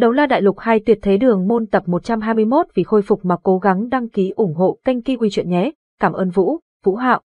Đấu la đại lục hay tuyệt thế đường môn tập 121 vì khôi phục mà cố gắng đăng ký ủng hộ kênh Kiwi Chuyện nhé. Cảm ơn Vũ, Vũ Hạo.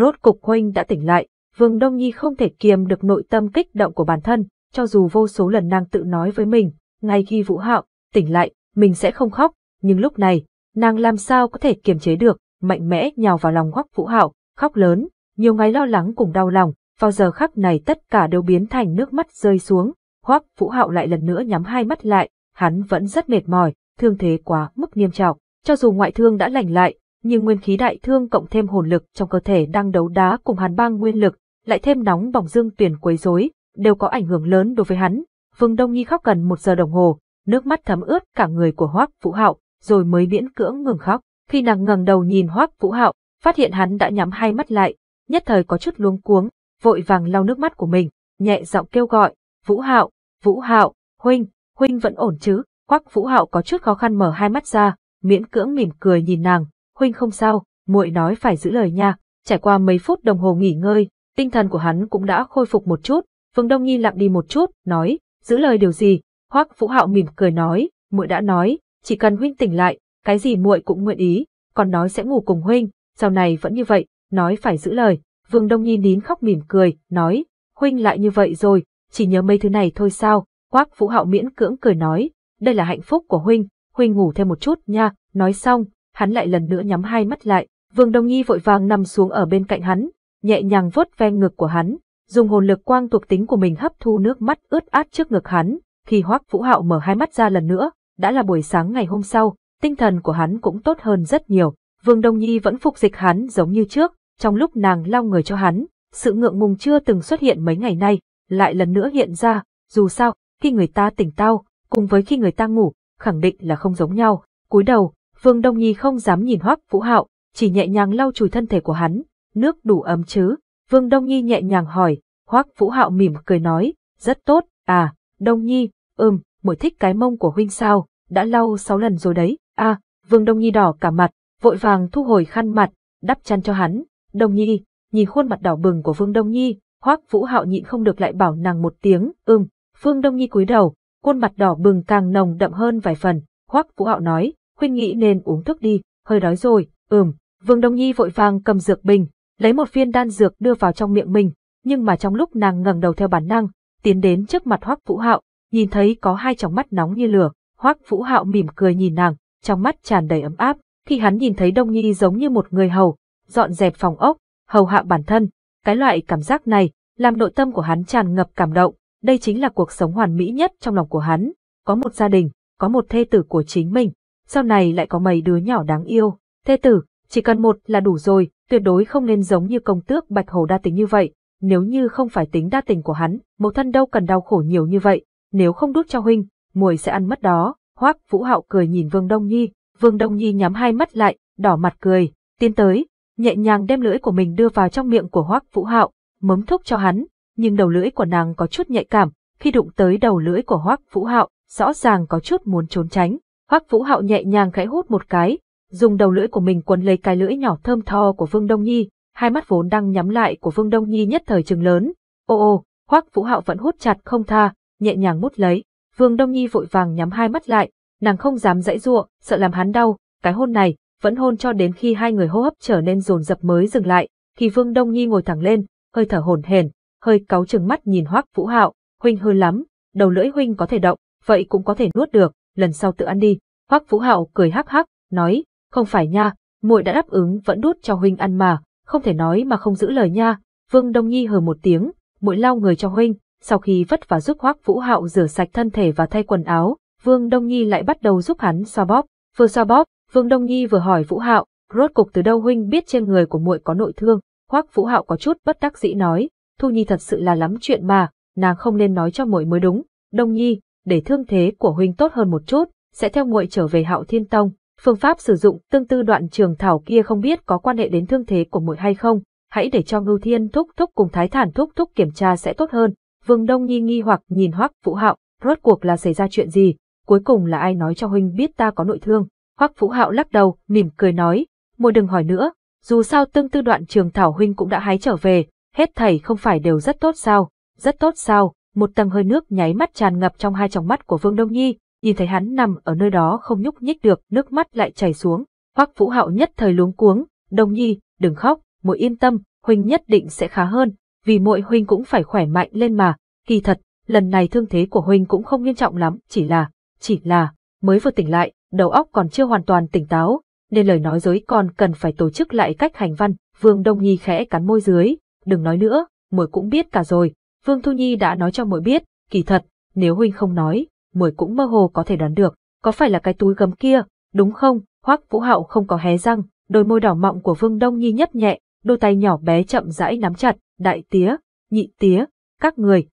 Rốt cục huynh đã tỉnh lại, Vương Đông Nhi không thể kiềm được nội tâm kích động của bản thân, cho dù vô số lần nàng tự nói với mình, ngay khi Vũ Hạo tỉnh lại, mình sẽ không khóc, nhưng lúc này, nàng làm sao có thể kiềm chế được, mạnh mẽ nhào vào lòng góc Vũ Hạo, khóc lớn, nhiều ngày lo lắng cùng đau lòng, vào giờ khắc này tất cả đều biến thành nước mắt rơi xuống, Hoắc Vũ Hạo lại lần nữa nhắm hai mắt lại, hắn vẫn rất mệt mỏi, thương thế quá mức nghiêm trọng. Cho dù ngoại thương đã lành lại, nhưng nguyên khí đại thương cộng thêm hồn lực trong cơ thể đang đấu đá cùng hàn băng nguyên lực, lại thêm nóng bỏng dương tuyển quấy rối, đều có ảnh hưởng lớn đối với hắn. Vương Đông Nhi khóc gần một giờ đồng hồ, nước mắt thấm ướt cả người của Hoắc Vũ Hạo, rồi mới miễn cưỡng ngừng khóc. Khi nàng ngẩng đầu nhìn Hoắc Vũ Hạo, phát hiện hắn đã nhắm hai mắt lại, nhất thời có chút luống cuống, vội vàng lau nước mắt của mình, nhẹ giọng kêu gọi, Vũ Hạo, Vũ Hạo, huynh, huynh vẫn ổn chứ? Quắc Vũ Hạo có chút khó khăn mở hai mắt ra, miễn cưỡng mỉm cười nhìn nàng, huynh không sao, muội nói phải giữ lời nha. Trải qua mấy phút đồng hồ nghỉ ngơi, tinh thần của hắn cũng đã khôi phục một chút, Vương Đông Nhi lặng đi một chút, nói, giữ lời điều gì? Hoắc Vũ Hạo mỉm cười nói, muội đã nói, chỉ cần huynh tỉnh lại, cái gì muội cũng nguyện ý, còn nói sẽ ngủ cùng huynh, sau này vẫn như vậy, nói phải giữ lời. Vương Đông Nhi nín khóc mỉm cười, nói, huynh lại như vậy rồi, chỉ nhớ mấy thứ này thôi sao, Hoác Vũ Hạo miễn cưỡng cười nói, đây là hạnh phúc của Huynh, Huynh ngủ thêm một chút nha, nói xong, hắn lại lần nữa nhắm hai mắt lại, Vương Đông Nhi vội vàng nằm xuống ở bên cạnh hắn, nhẹ nhàng vớt ve ngực của hắn, dùng hồn lực quang thuộc tính của mình hấp thu nước mắt ướt át trước ngực hắn, khi Hoắc Vũ Hạo mở hai mắt ra lần nữa, đã là buổi sáng ngày hôm sau, tinh thần của hắn cũng tốt hơn rất nhiều, Vương Đông Nhi vẫn phục dịch hắn giống như trước, trong lúc nàng lau người cho hắn, sự ngượng ngùng chưa từng xuất hiện mấy ngày nay, lại lần nữa hiện ra, dù sao, khi người ta tỉnh tao, cùng với khi người ta ngủ, khẳng định là không giống nhau. cúi đầu, Vương Đông Nhi không dám nhìn Hoắc Vũ Hạo, chỉ nhẹ nhàng lau chùi thân thể của hắn, nước đủ ấm chứ? Vương Đông Nhi nhẹ nhàng hỏi, Hoắc Vũ Hạo mỉm cười nói, rất tốt, à, Đông Nhi, ừm, muội thích cái mông của huynh sao, đã lau sáu lần rồi đấy, à, Vương Đông Nhi đỏ cả mặt, vội vàng thu hồi khăn mặt, đắp chăn cho hắn, Đông Nhi, nhìn khuôn mặt đỏ bừng của Vương Đông Nhi, Hoắc Vũ Hạo nhịn không được lại bảo nàng một tiếng, "Ừm." Phương Đông Nhi cúi đầu, khuôn mặt đỏ bừng càng nồng đậm hơn vài phần, Hoắc Vũ Hạo nói, khuyên nghĩ nên uống thuốc đi, hơi đói rồi." "Ừm." Vương Đông Nhi vội vàng cầm dược bình, lấy một viên đan dược đưa vào trong miệng mình, nhưng mà trong lúc nàng ngẩng đầu theo bản năng, tiến đến trước mặt Hoắc Vũ Hạo, nhìn thấy có hai tròng mắt nóng như lửa, Hoắc Vũ Hạo mỉm cười nhìn nàng, trong mắt tràn đầy ấm áp, khi hắn nhìn thấy Đông Nhi giống như một người hầu, dọn dẹp phòng ốc, hầu hạ bản thân, cái loại cảm giác này làm nội tâm của hắn tràn ngập cảm động, đây chính là cuộc sống hoàn mỹ nhất trong lòng của hắn, có một gia đình, có một thê tử của chính mình, sau này lại có mấy đứa nhỏ đáng yêu. Thê tử, chỉ cần một là đủ rồi, tuyệt đối không nên giống như công tước Bạch Hổ đa tính như vậy, nếu như không phải tính đa tình của hắn, mẫu thân đâu cần đau khổ nhiều như vậy, nếu không đút cho huynh, muội sẽ ăn mất đó. Hoắc Vũ Hạo cười nhìn Vương Đông Nhi, Vương Đông Nhi nhắm hai mắt lại, đỏ mặt cười, tiến tới, nhẹ nhàng đem lưỡi của mình đưa vào trong miệng của Hoắc Vũ Hạo, mớm thúc cho hắn, nhưng đầu lưỡi của nàng có chút nhạy cảm, khi đụng tới đầu lưỡi của Hoắc Vũ Hạo, rõ ràng có chút muốn trốn tránh. Hoắc Vũ Hạo nhẹ nhàng khẽ hút một cái, dùng đầu lưỡi của mình quấn lấy cái lưỡi nhỏ thơm tho của Vương Đông Nhi, hai mắt vốn đang nhắm lại của Vương Đông Nhi nhất thời trừng lớn. Ô ô, Hoắc Vũ Hạo vẫn hút chặt không tha, nhẹ nhàng mút lấy. Vương Đông Nhi vội vàng nhắm hai mắt lại, nàng không dám dãy giụa, sợ làm hắn đau, cái hôn này, vẫn hôn cho đến khi hai người hô hấp trở nên rồn rập mới dừng lại, thì Vương Đông Nhi ngồi thẳng lên, hơi thở hổn hển, hơi cáu chừng mắt nhìn Hoắc Vũ Hạo, huynh hơi lắm, đầu lưỡi huynh có thể động, vậy cũng có thể nuốt được, lần sau tự ăn đi. Hoắc Vũ Hạo cười hắc hắc, nói, không phải nha, muội đã đáp ứng vẫn đút cho huynh ăn mà, không thể nói mà không giữ lời nha. Vương Đông Nhi hừ một tiếng, muội lau người cho huynh, sau khi vất vả giúp Hoắc Vũ Hạo rửa sạch thân thể và thay quần áo, Vương Đông Nhi lại bắt đầu giúp hắn xoa bóp, vừa xoa bóp, Vương Đông Nhi vừa hỏi Vũ Hạo, rốt cục từ đâu huynh biết trên người của muội có nội thương, Hoắc Vũ Hạo có chút bất đắc dĩ nói, Thu Nhi thật sự là lắm chuyện mà, nàng không nên nói cho muội mới đúng. Đông Nhi, để thương thế của huynh tốt hơn một chút, sẽ theo muội trở về Hạo Thiên Tông. Phương pháp sử dụng tương tư đoạn trường thảo kia không biết có quan hệ đến thương thế của muội hay không, hãy để cho Ngưu Thiên thúc thúc cùng Thái Thản thúc thúc kiểm tra sẽ tốt hơn. Vương Đông Nhi nghi hoặc nhìn Hoắc Vũ Hạo, rốt cuộc là xảy ra chuyện gì, cuối cùng là ai nói cho huynh biết ta có nội thương. Hoắc Phú Hạo lắc đầu, mỉm cười nói, muội đừng hỏi nữa, dù sao tương tư đoạn trường Thảo Huynh cũng đã hái trở về, hết thầy không phải đều rất tốt sao, rất tốt sao, một tầng hơi nước nháy mắt tràn ngập trong hai tròng mắt của Vương Đông Nhi, nhìn thấy hắn nằm ở nơi đó không nhúc nhích được, nước mắt lại chảy xuống, Hoắc Phú Hạo nhất thời luống cuống, Đông Nhi, đừng khóc, muội yên tâm, huynh nhất định sẽ khá hơn, vì muội huynh cũng phải khỏe mạnh lên mà, kỳ thật, lần này thương thế của huynh cũng không nghiêm trọng lắm, chỉ là, chỉ là, mới vừa tỉnh lại, đầu óc còn chưa hoàn toàn tỉnh táo, nên lời nói dối còn cần phải tổ chức lại cách hành văn. Vương Đông Nhi khẽ cắn môi dưới, đừng nói nữa, muội cũng biết cả rồi. Vương Thu Nhi đã nói cho muội biết, kỳ thật, nếu huynh không nói, muội cũng mơ hồ có thể đoán được, có phải là cái túi gấm kia, đúng không? Hoắc Vũ Hạo không có hé răng, đôi môi đỏ mọng của Vương Đông Nhi nhấp nhẹ, đôi tay nhỏ bé chậm rãi nắm chặt, đại tía, nhị tía, các người.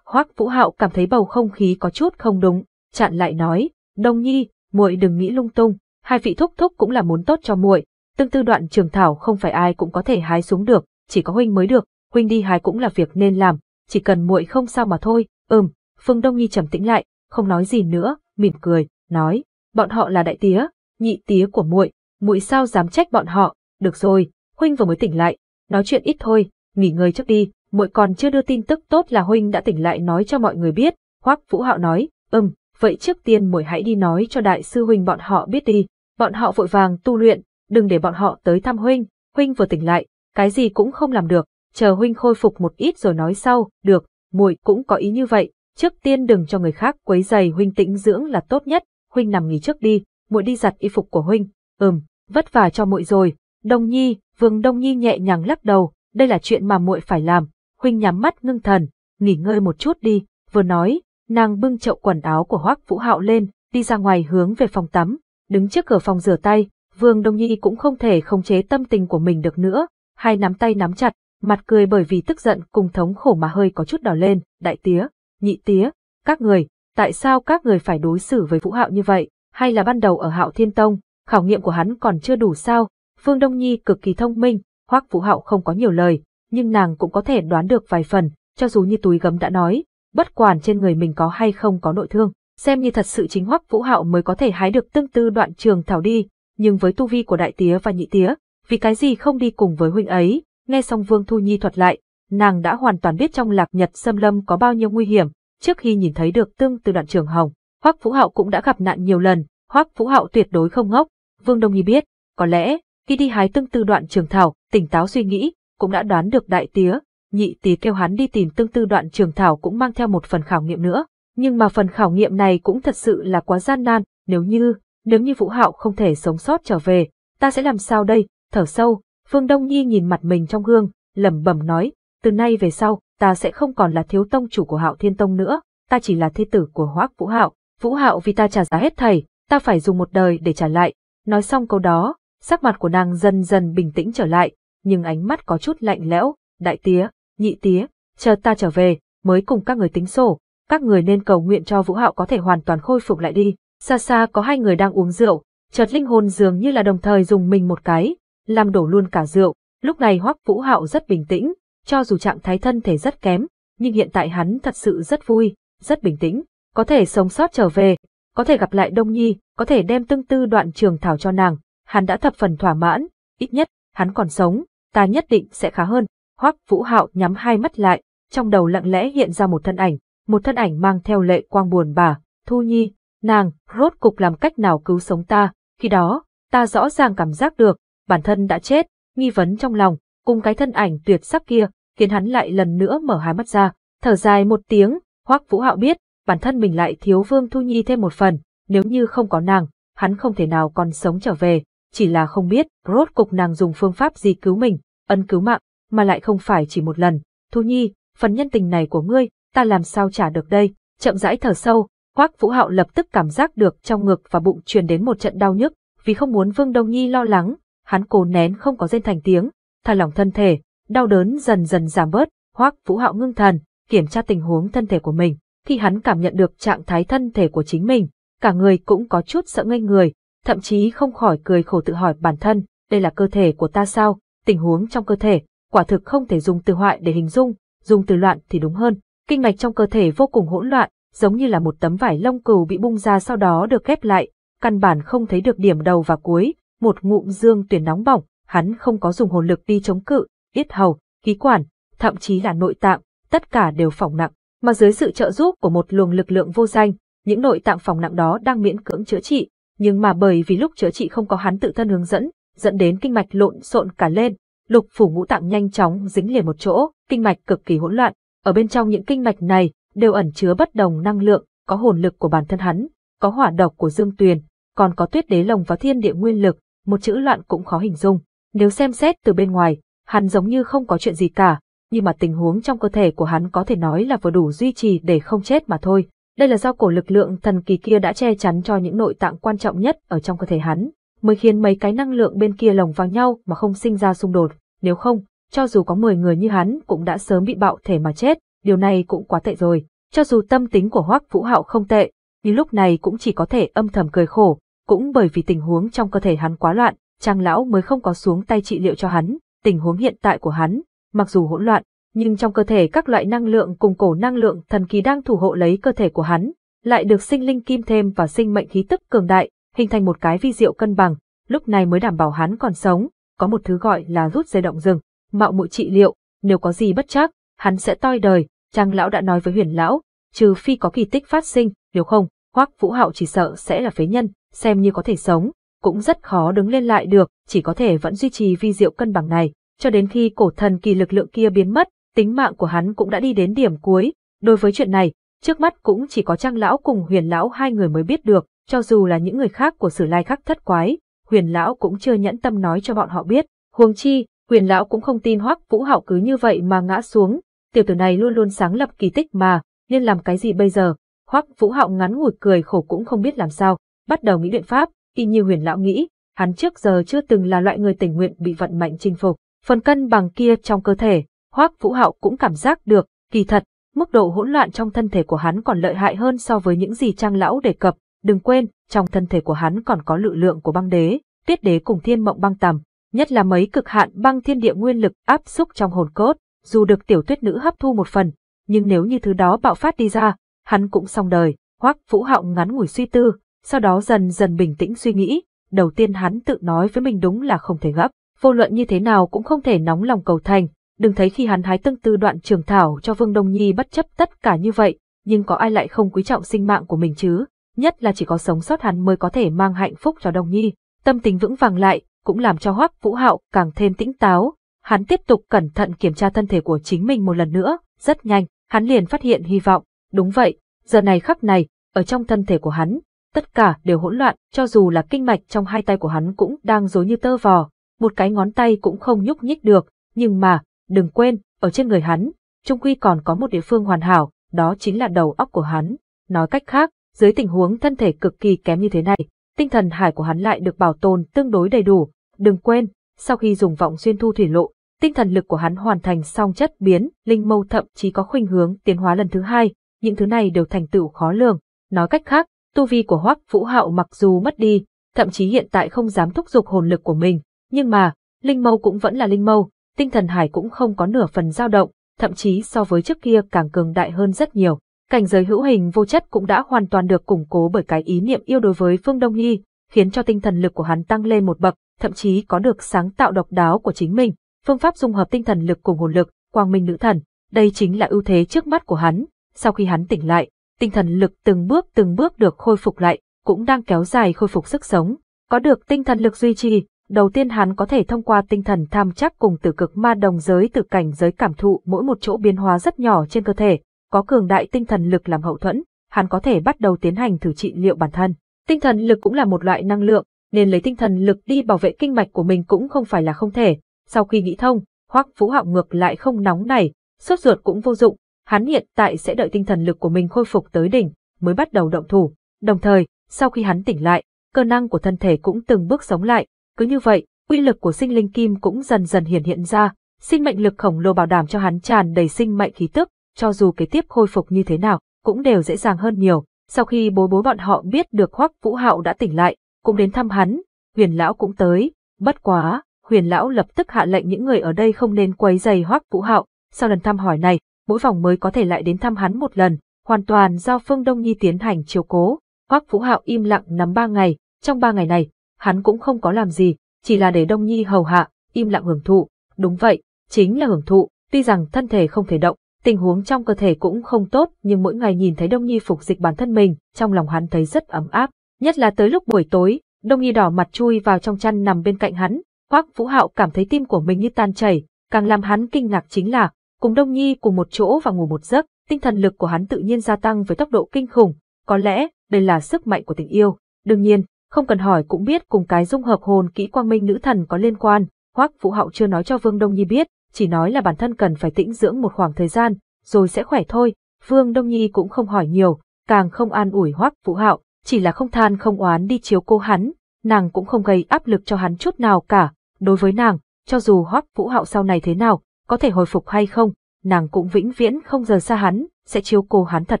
Hoắc Vũ Hạo cảm thấy bầu không khí có chút không đúng, chặn lại nói, Đông Nhi, muội đừng nghĩ lung tung, hai vị thúc thúc cũng là muốn tốt cho muội, tương tư đoạn trường thảo không phải ai cũng có thể hái xuống được, chỉ có huynh mới được, huynh đi hái cũng là việc nên làm, chỉ cần muội không sao mà thôi. Ừm, Phương Đông Nhi trầm tĩnh lại, không nói gì nữa, mỉm cười, nói, bọn họ là đại tía, nhị tía của muội, muội sao dám trách bọn họ, được rồi, huynh vừa mới tỉnh lại, nói chuyện ít thôi, nghỉ ngơi trước đi, muội còn chưa đưa tin tức tốt là huynh đã tỉnh lại nói cho mọi người biết, Hoắc Vũ Hạo nói, "Ừm, vậy trước tiên muội hãy đi nói cho đại sư huynh bọn họ biết đi, bọn họ vội vàng tu luyện, đừng để bọn họ tới thăm huynh, huynh vừa tỉnh lại, cái gì cũng không làm được, chờ huynh khôi phục một ít rồi nói sau, được, muội cũng có ý như vậy, trước tiên đừng cho người khác quấy giày huynh tĩnh dưỡng là tốt nhất, huynh nằm nghỉ trước đi, muội đi giặt y phục của huynh, ừm, vất vả cho muội rồi, Đông Nhi, Vương Đông Nhi nhẹ nhàng lắc đầu, đây là chuyện mà muội phải làm, huynh nhắm mắt ngưng thần, nghỉ ngơi một chút đi, vừa nói, nàng bưng chậu quần áo của Hoắc Vũ Hạo lên, đi ra ngoài hướng về phòng tắm, đứng trước cửa phòng rửa tay, Vương Đông Nhi cũng không thể khống chế tâm tình của mình được nữa, hai nắm tay nắm chặt, mặt cười bởi vì tức giận cùng thống khổ mà hơi có chút đỏ lên, đại tía, nhị tía, các người, tại sao các người phải đối xử với Vũ Hạo như vậy, hay là ban đầu ở Hạo Thiên Tông, khảo nghiệm của hắn còn chưa đủ sao? Vương Đông Nhi cực kỳ thông minh, Hoắc Vũ Hạo không có nhiều lời, nhưng nàng cũng có thể đoán được vài phần, cho dù như túi gấm đã nói, bất quản trên người mình có hay không có nội thương. Xem như thật sự chính hoắc vũ hạo mới có thể hái được tương tư đoạn trường thảo đi, nhưng với tu vi của đại tía và nhị tía, vì cái gì không đi cùng với huynh ấy, nghe xong Vương Thu Nhi thuật lại, nàng đã hoàn toàn biết trong lạc nhật xâm lâm có bao nhiêu nguy hiểm, trước khi nhìn thấy được tương tư đoạn trường hồng, hoắc vũ hạo cũng đã gặp nạn nhiều lần, hoắc vũ hạo tuyệt đối không ngốc, Vương Đông Nhi biết, có lẽ, khi đi hái tương tư đoạn trường thảo, tỉnh táo suy nghĩ, cũng đã đoán được đại tía nhị tí kêu hắn đi tìm tương tư đoạn trường thảo cũng mang theo một phần khảo nghiệm nữa. Nhưng mà phần khảo nghiệm này cũng thật sự là quá gian nan, nếu như, nếu như Vũ Hạo không thể sống sót trở về, ta sẽ làm sao đây, thở sâu, Phương Đông Nhi nhìn mặt mình trong gương, lẩm bẩm nói, từ nay về sau, ta sẽ không còn là thiếu tông chủ của Hạo Thiên Tông nữa, ta chỉ là thi tử của Hoác Vũ Hạo, Vũ Hạo vì ta trả giá hết thảy, ta phải dùng một đời để trả lại. Nói xong câu đó, sắc mặt của nàng dần dần bình tĩnh trở lại, nhưng ánh mắt có chút lạnh lẽo, đại tía, nhị tía, chờ ta trở về, mới cùng các người tính sổ, các người nên cầu nguyện cho Vũ Hạo có thể hoàn toàn khôi phục lại đi. Xa xa có hai người đang uống rượu, chợt linh hồn dường như là đồng thời dùng mình một cái, làm đổ luôn cả rượu. Lúc này Hoắc Vũ Hạo rất bình tĩnh, cho dù trạng thái thân thể rất kém, nhưng hiện tại hắn thật sự rất vui, rất bình tĩnh, có thể sống sót trở về, có thể gặp lại Đông Nhi, có thể đem tương tư đoạn trường thảo cho nàng, hắn đã thập phần thỏa mãn, ít nhất, hắn còn sống, ta nhất định sẽ khá hơn. Hoắc Vũ Hạo nhắm hai mắt lại, trong đầu lặng lẽ hiện ra một thân ảnh, một thân ảnh mang theo lệ quang buồn bã, Thu Nhi, nàng, rốt cục làm cách nào cứu sống ta, khi đó, ta rõ ràng cảm giác được, bản thân đã chết, nghi vấn trong lòng, cùng cái thân ảnh tuyệt sắc kia, khiến hắn lại lần nữa mở hai mắt ra, thở dài một tiếng, Hoắc Vũ Hạo biết, bản thân mình lại thiếu Vương Thu Nhi thêm một phần, nếu như không có nàng, hắn không thể nào còn sống trở về, chỉ là không biết rốt cục nàng dùng phương pháp gì cứu mình, ân cứu mạng, mà lại không phải chỉ một lần. Thu Nhi, phần nhân tình này của ngươi, ta làm sao trả được đây? Chậm rãi thở sâu, Hoắc Vũ Hạo lập tức cảm giác được trong ngực và bụng truyền đến một trận đau nhức, vì không muốn Vương Đông Nhi lo lắng, hắn cố nén không có rên thành tiếng, thả lỏng thân thể, đau đớn dần dần giảm bớt, Hoắc Vũ Hạo ngưng thần, kiểm tra tình huống thân thể của mình, khi hắn cảm nhận được trạng thái thân thể của chính mình, cả người cũng có chút sợ ngây người, thậm chí không khỏi cười khổ tự hỏi bản thân, đây là cơ thể của ta sao, tình huống trong cơ thể, quả thực không thể dùng từ hoại để hình dung, dùng từ loạn thì đúng hơn. Kinh mạch trong cơ thể vô cùng hỗn loạn, giống như là một tấm vải lông cừu bị bung ra sau đó được ghép lại, căn bản không thấy được điểm đầu và cuối, một ngụm dương tuyển nóng bỏng, hắn không có dùng hồn lực đi chống cự, yết hầu, khí quản, thậm chí là nội tạng, tất cả đều phỏng nặng, mà dưới sự trợ giúp của một luồng lực lượng vô danh, những nội tạng phỏng nặng đó đang miễn cưỡng chữa trị, nhưng mà bởi vì lúc chữa trị không có hắn tự thân hướng dẫn, dẫn đến kinh mạch lộn xộn cả lên, lục phủ ngũ tạng nhanh chóng dính liền một chỗ, kinh mạch cực kỳ hỗn loạn, ở bên trong những kinh mạch này đều ẩn chứa bất đồng năng lượng, có hồn lực của bản thân hắn, có hỏa độc của Dương Tuyền, còn có tuyết đế lồng và thiên địa nguyên lực, một chữ loạn cũng khó hình dung. Nếu xem xét từ bên ngoài, hắn giống như không có chuyện gì cả, nhưng mà tình huống trong cơ thể của hắn có thể nói là vừa đủ duy trì để không chết mà thôi. Đây là do cổ lực lượng thần kỳ kia đã che chắn cho những nội tạng quan trọng nhất ở trong cơ thể hắn, mới khiến mấy cái năng lượng bên kia lồng vào nhau mà không sinh ra xung đột, nếu không, cho dù có 10 người như hắn cũng đã sớm bị bạo thể mà chết, điều này cũng quá tệ rồi. Cho dù tâm tính của Hoắc Vũ Hạo không tệ, nhưng lúc này cũng chỉ có thể âm thầm cười khổ, cũng bởi vì tình huống trong cơ thể hắn quá loạn, Trang lão mới không có xuống tay trị liệu cho hắn, tình huống hiện tại của hắn, mặc dù hỗn loạn, nhưng trong cơ thể các loại năng lượng cùng cổ năng lượng thần kỳ đang thủ hộ lấy cơ thể của hắn, lại được sinh linh kim thêm và sinh mệnh khí tức cường đại, hình thành một cái vi diệu cân bằng, lúc này mới đảm bảo hắn còn sống, có một thứ gọi là rút dây động rừng, mạo mụi trị liệu, nếu có gì bất chắc, hắn sẽ toi đời, Trang lão đã nói với Huyền lão, trừ phi có kỳ tích phát sinh, nếu không, Hoắc Vũ Hạo chỉ sợ sẽ là phế nhân, xem như có thể sống, cũng rất khó đứng lên lại được, chỉ có thể vẫn duy trì vi diệu cân bằng này, cho đến khi cổ thần kỳ lực lượng kia biến mất, tính mạng của hắn cũng đã đi đến điểm cuối, đối với chuyện này, trước mắt cũng chỉ có Trang lão cùng Huyền lão hai người mới biết được, cho dù là những người khác của sử lai khắc thất quái, huyền lão cũng chưa nhẫn tâm nói cho bọn họ biết. Huống chi, huyền lão cũng không tin hoắc vũ hạo cứ như vậy mà ngã xuống, tiểu tử này luôn luôn sáng lập kỳ tích mà, nên làm cái gì bây giờ? Hoắc vũ hạo ngắn ngủi cười khổ cũng không biết làm sao, bắt đầu nghĩ biện pháp, y như huyền lão nghĩ, hắn trước giờ chưa từng là loại người tình nguyện bị vận mệnh chinh phục. Phần cân bằng kia trong cơ thể, hoắc vũ hạo cũng cảm giác được, kỳ thật, mức độ hỗn loạn trong thân thể của hắn còn lợi hại hơn so với những gì trang lão đề cập, Đừng quên, trong thân thể của hắn còn có lực lượng của băng đế, tuyết đế cùng thiên mộng băng tầm, nhất là mấy cực hạn băng thiên địa nguyên lực áp xúc trong hồn cốt, dù được tiểu tuyết nữ hấp thu một phần, nhưng nếu như thứ đó bạo phát đi ra, hắn cũng xong đời. Hoắc Vũ Họng ngắn ngủi suy tư, sau đó dần dần bình tĩnh suy nghĩ, đầu tiên hắn tự nói với mình đúng là không thể gấp, vô luận như thế nào cũng không thể nóng lòng cầu thành, đừng thấy khi hắn hái tương tư đoạn trường thảo cho Vương Đông Nhi bất chấp tất cả như vậy, nhưng có ai lại không quý trọng sinh mạng của mình chứ? nhất là chỉ có sống sót hắn mới có thể mang hạnh phúc cho đồng Nhi. Tâm tình vững vàng lại, cũng làm cho Hoắc Vũ Hạo càng thêm tĩnh táo. Hắn tiếp tục cẩn thận kiểm tra thân thể của chính mình một lần nữa, rất nhanh, hắn liền phát hiện hy vọng. Đúng vậy, giờ này khắc này, ở trong thân thể của hắn, tất cả đều hỗn loạn, cho dù là kinh mạch trong hai tay của hắn cũng đang rối như tơ vò, một cái ngón tay cũng không nhúc nhích được, nhưng mà, đừng quên, ở trên người hắn, trung quy còn có một địa phương hoàn hảo, đó chính là đầu óc của hắn. Nói cách khác, dưới tình huống thân thể cực kỳ kém như thế này, tinh thần hải của hắn lại được bảo tồn tương đối đầy đủ. Đừng quên, sau khi dùng vọng xuyên thu thủy lộ, tinh thần lực của hắn hoàn thành xong chất biến, linh mâu thậm chí có khuynh hướng tiến hóa lần thứ hai, những thứ này đều thành tựu khó lường. Nói cách khác, tu vi của Hoắc Vũ Hạo mặc dù mất đi, thậm chí hiện tại không dám thúc giục hồn lực của mình, nhưng mà, linh mâu cũng vẫn là linh mâu, tinh thần hải cũng không có nửa phần dao động, thậm chí so với trước kia càng cường đại hơn rất nhiều cảnh giới hữu hình vô chất cũng đã hoàn toàn được củng cố bởi cái ý niệm yêu đối với Phương Đông Nhi, khiến cho tinh thần lực của hắn tăng lên một bậc, thậm chí có được sáng tạo độc đáo của chính mình, phương pháp dung hợp tinh thần lực cùng hồn lực, quang minh nữ thần, đây chính là ưu thế trước mắt của hắn. Sau khi hắn tỉnh lại, tinh thần lực từng bước từng bước được khôi phục lại, cũng đang kéo dài khôi phục sức sống, có được tinh thần lực duy trì, đầu tiên hắn có thể thông qua tinh thần tham chắc cùng tử cực ma đồng giới từ cảnh giới cảm thụ mỗi một chỗ biến hóa rất nhỏ trên cơ thể, có cường đại tinh thần lực làm hậu thuẫn, hắn có thể bắt đầu tiến hành thử trị liệu bản thân. Tinh thần lực cũng là một loại năng lượng, nên lấy tinh thần lực đi bảo vệ kinh mạch của mình cũng không phải là không thể. Sau khi nghĩ thông, Hoắc Phú Hạo ngược lại không nóng nảy, sốt ruột cũng vô dụng, hắn hiện tại sẽ đợi tinh thần lực của mình khôi phục tới đỉnh mới bắt đầu động thủ. Đồng thời, sau khi hắn tỉnh lại, cơ năng của thân thể cũng từng bước sống lại, cứ như vậy, uy lực của sinh linh kim cũng dần dần hiển hiện ra, sinh mệnh lực khổng lồ bảo đảm cho hắn tràn đầy sinh mệnh khí tức, cho dù kế tiếp khôi phục như thế nào, cũng đều dễ dàng hơn nhiều. Sau khi bố bố bọn họ biết được Hoắc Vũ Hạo đã tỉnh lại, cũng đến thăm hắn, huyền lão cũng tới, bất quá, huyền lão lập tức hạ lệnh những người ở đây không nên quấy giày Hoắc Vũ Hạo, sau lần thăm hỏi này, mỗi vòng mới có thể lại đến thăm hắn một lần, hoàn toàn do Phương Đông Nhi tiến hành chiếu cố. Hoắc Vũ Hạo im lặng nắm ba ngày, trong ba ngày này, hắn cũng không có làm gì, chỉ là để Đông Nhi hầu hạ, im lặng hưởng thụ. Đúng vậy, chính là hưởng thụ, tuy rằng thân thể không thể động, Tình huống trong cơ thể cũng không tốt, nhưng mỗi ngày nhìn thấy Đông Nhi phục dịch bản thân mình, trong lòng hắn thấy rất ấm áp. Nhất là tới lúc buổi tối, Đông Nhi đỏ mặt chui vào trong chăn nằm bên cạnh hắn, Hoắc Vũ Hạo cảm thấy tim của mình như tan chảy, càng làm hắn kinh ngạc chính là, cùng Đông Nhi cùng một chỗ và ngủ một giấc, tinh thần lực của hắn tự nhiên gia tăng với tốc độ kinh khủng, có lẽ đây là sức mạnh của tình yêu. Đương nhiên, không cần hỏi cũng biết cùng cái dung hợp hồn kỹ quang minh nữ thần có liên quan, Hoắc Vũ Hạo chưa nói cho Vương Đông Nhi biết, chỉ nói là bản thân cần phải tĩnh dưỡng một khoảng thời gian, rồi sẽ khỏe thôi. Vương Đông Nhi cũng không hỏi nhiều, càng không an ủi hoắc Vũ Hạo, chỉ là không than không oán đi chiếu cô hắn, nàng cũng không gây áp lực cho hắn chút nào cả. Đối với nàng, cho dù hoắc Vũ Hạo sau này thế nào, có thể hồi phục hay không, nàng cũng vĩnh viễn không rời xa hắn, sẽ chiếu cô hắn thật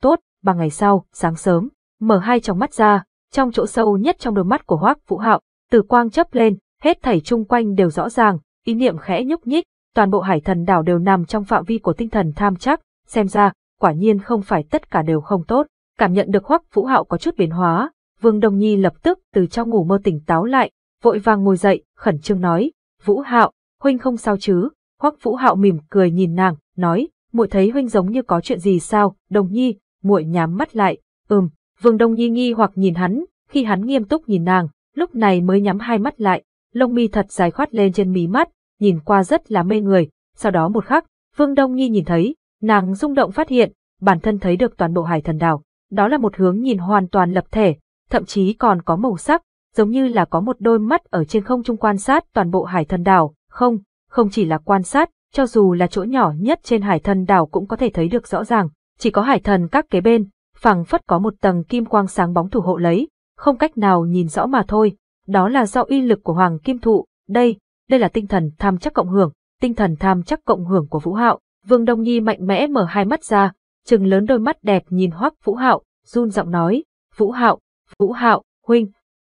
tốt. Ba ngày sau, sáng sớm, mở hai tròng mắt ra, trong chỗ sâu nhất trong đôi mắt của hoắc Vũ Hạo, từ quang chấp lên, hết thảy chung quanh đều rõ ràng, ý niệm khẽ nhúc nhích, toàn bộ hải thần đảo đều nằm trong phạm vi của tinh thần tham chắc, xem ra, quả nhiên không phải tất cả đều không tốt. Cảm nhận được hoắc vũ hạo có chút biến hóa, Vương Đông Nhi lập tức từ trong ngủ mơ tỉnh táo lại, vội vàng ngồi dậy, khẩn trương nói, Vũ Hạo, huynh không sao chứ? Hoắc Vũ Hạo mỉm cười nhìn nàng, nói, muội thấy huynh giống như có chuyện gì sao? Đông Nhi, muội nhắm mắt lại. Ừm, Vương Đông Nhi nghi hoặc nhìn hắn, khi hắn nghiêm túc nhìn nàng, lúc này mới nhắm hai mắt lại, lông mi thật dài khoát lên trên mí mắt, nhìn qua rất là mê người. Sau đó một khắc, Vương Đông Nhi nhìn thấy, nàng rung động phát hiện, bản thân thấy được toàn bộ hải thần đảo. Đó là một hướng nhìn hoàn toàn lập thể, thậm chí còn có màu sắc, giống như là có một đôi mắt ở trên không trung quan sát toàn bộ hải thần đảo. Không, không chỉ là quan sát, cho dù là chỗ nhỏ nhất trên hải thần đảo cũng có thể thấy được rõ ràng. Chỉ có hải thần các kế bên, phẳng phất có một tầng kim quang sáng bóng thủ hộ lấy, không cách nào nhìn rõ mà thôi. Đó là do uy lực của hoàng kim thụ, đây, đây là tinh thần tham chắc cộng hưởng, tinh thần tham chắc cộng hưởng của Vũ Hạo. Vương Đông Nhi mạnh mẽ mở hai mắt ra, trừng lớn đôi mắt đẹp nhìn Hoắc Vũ Hạo, run giọng nói, "Vũ Hạo, Vũ Hạo, huynh."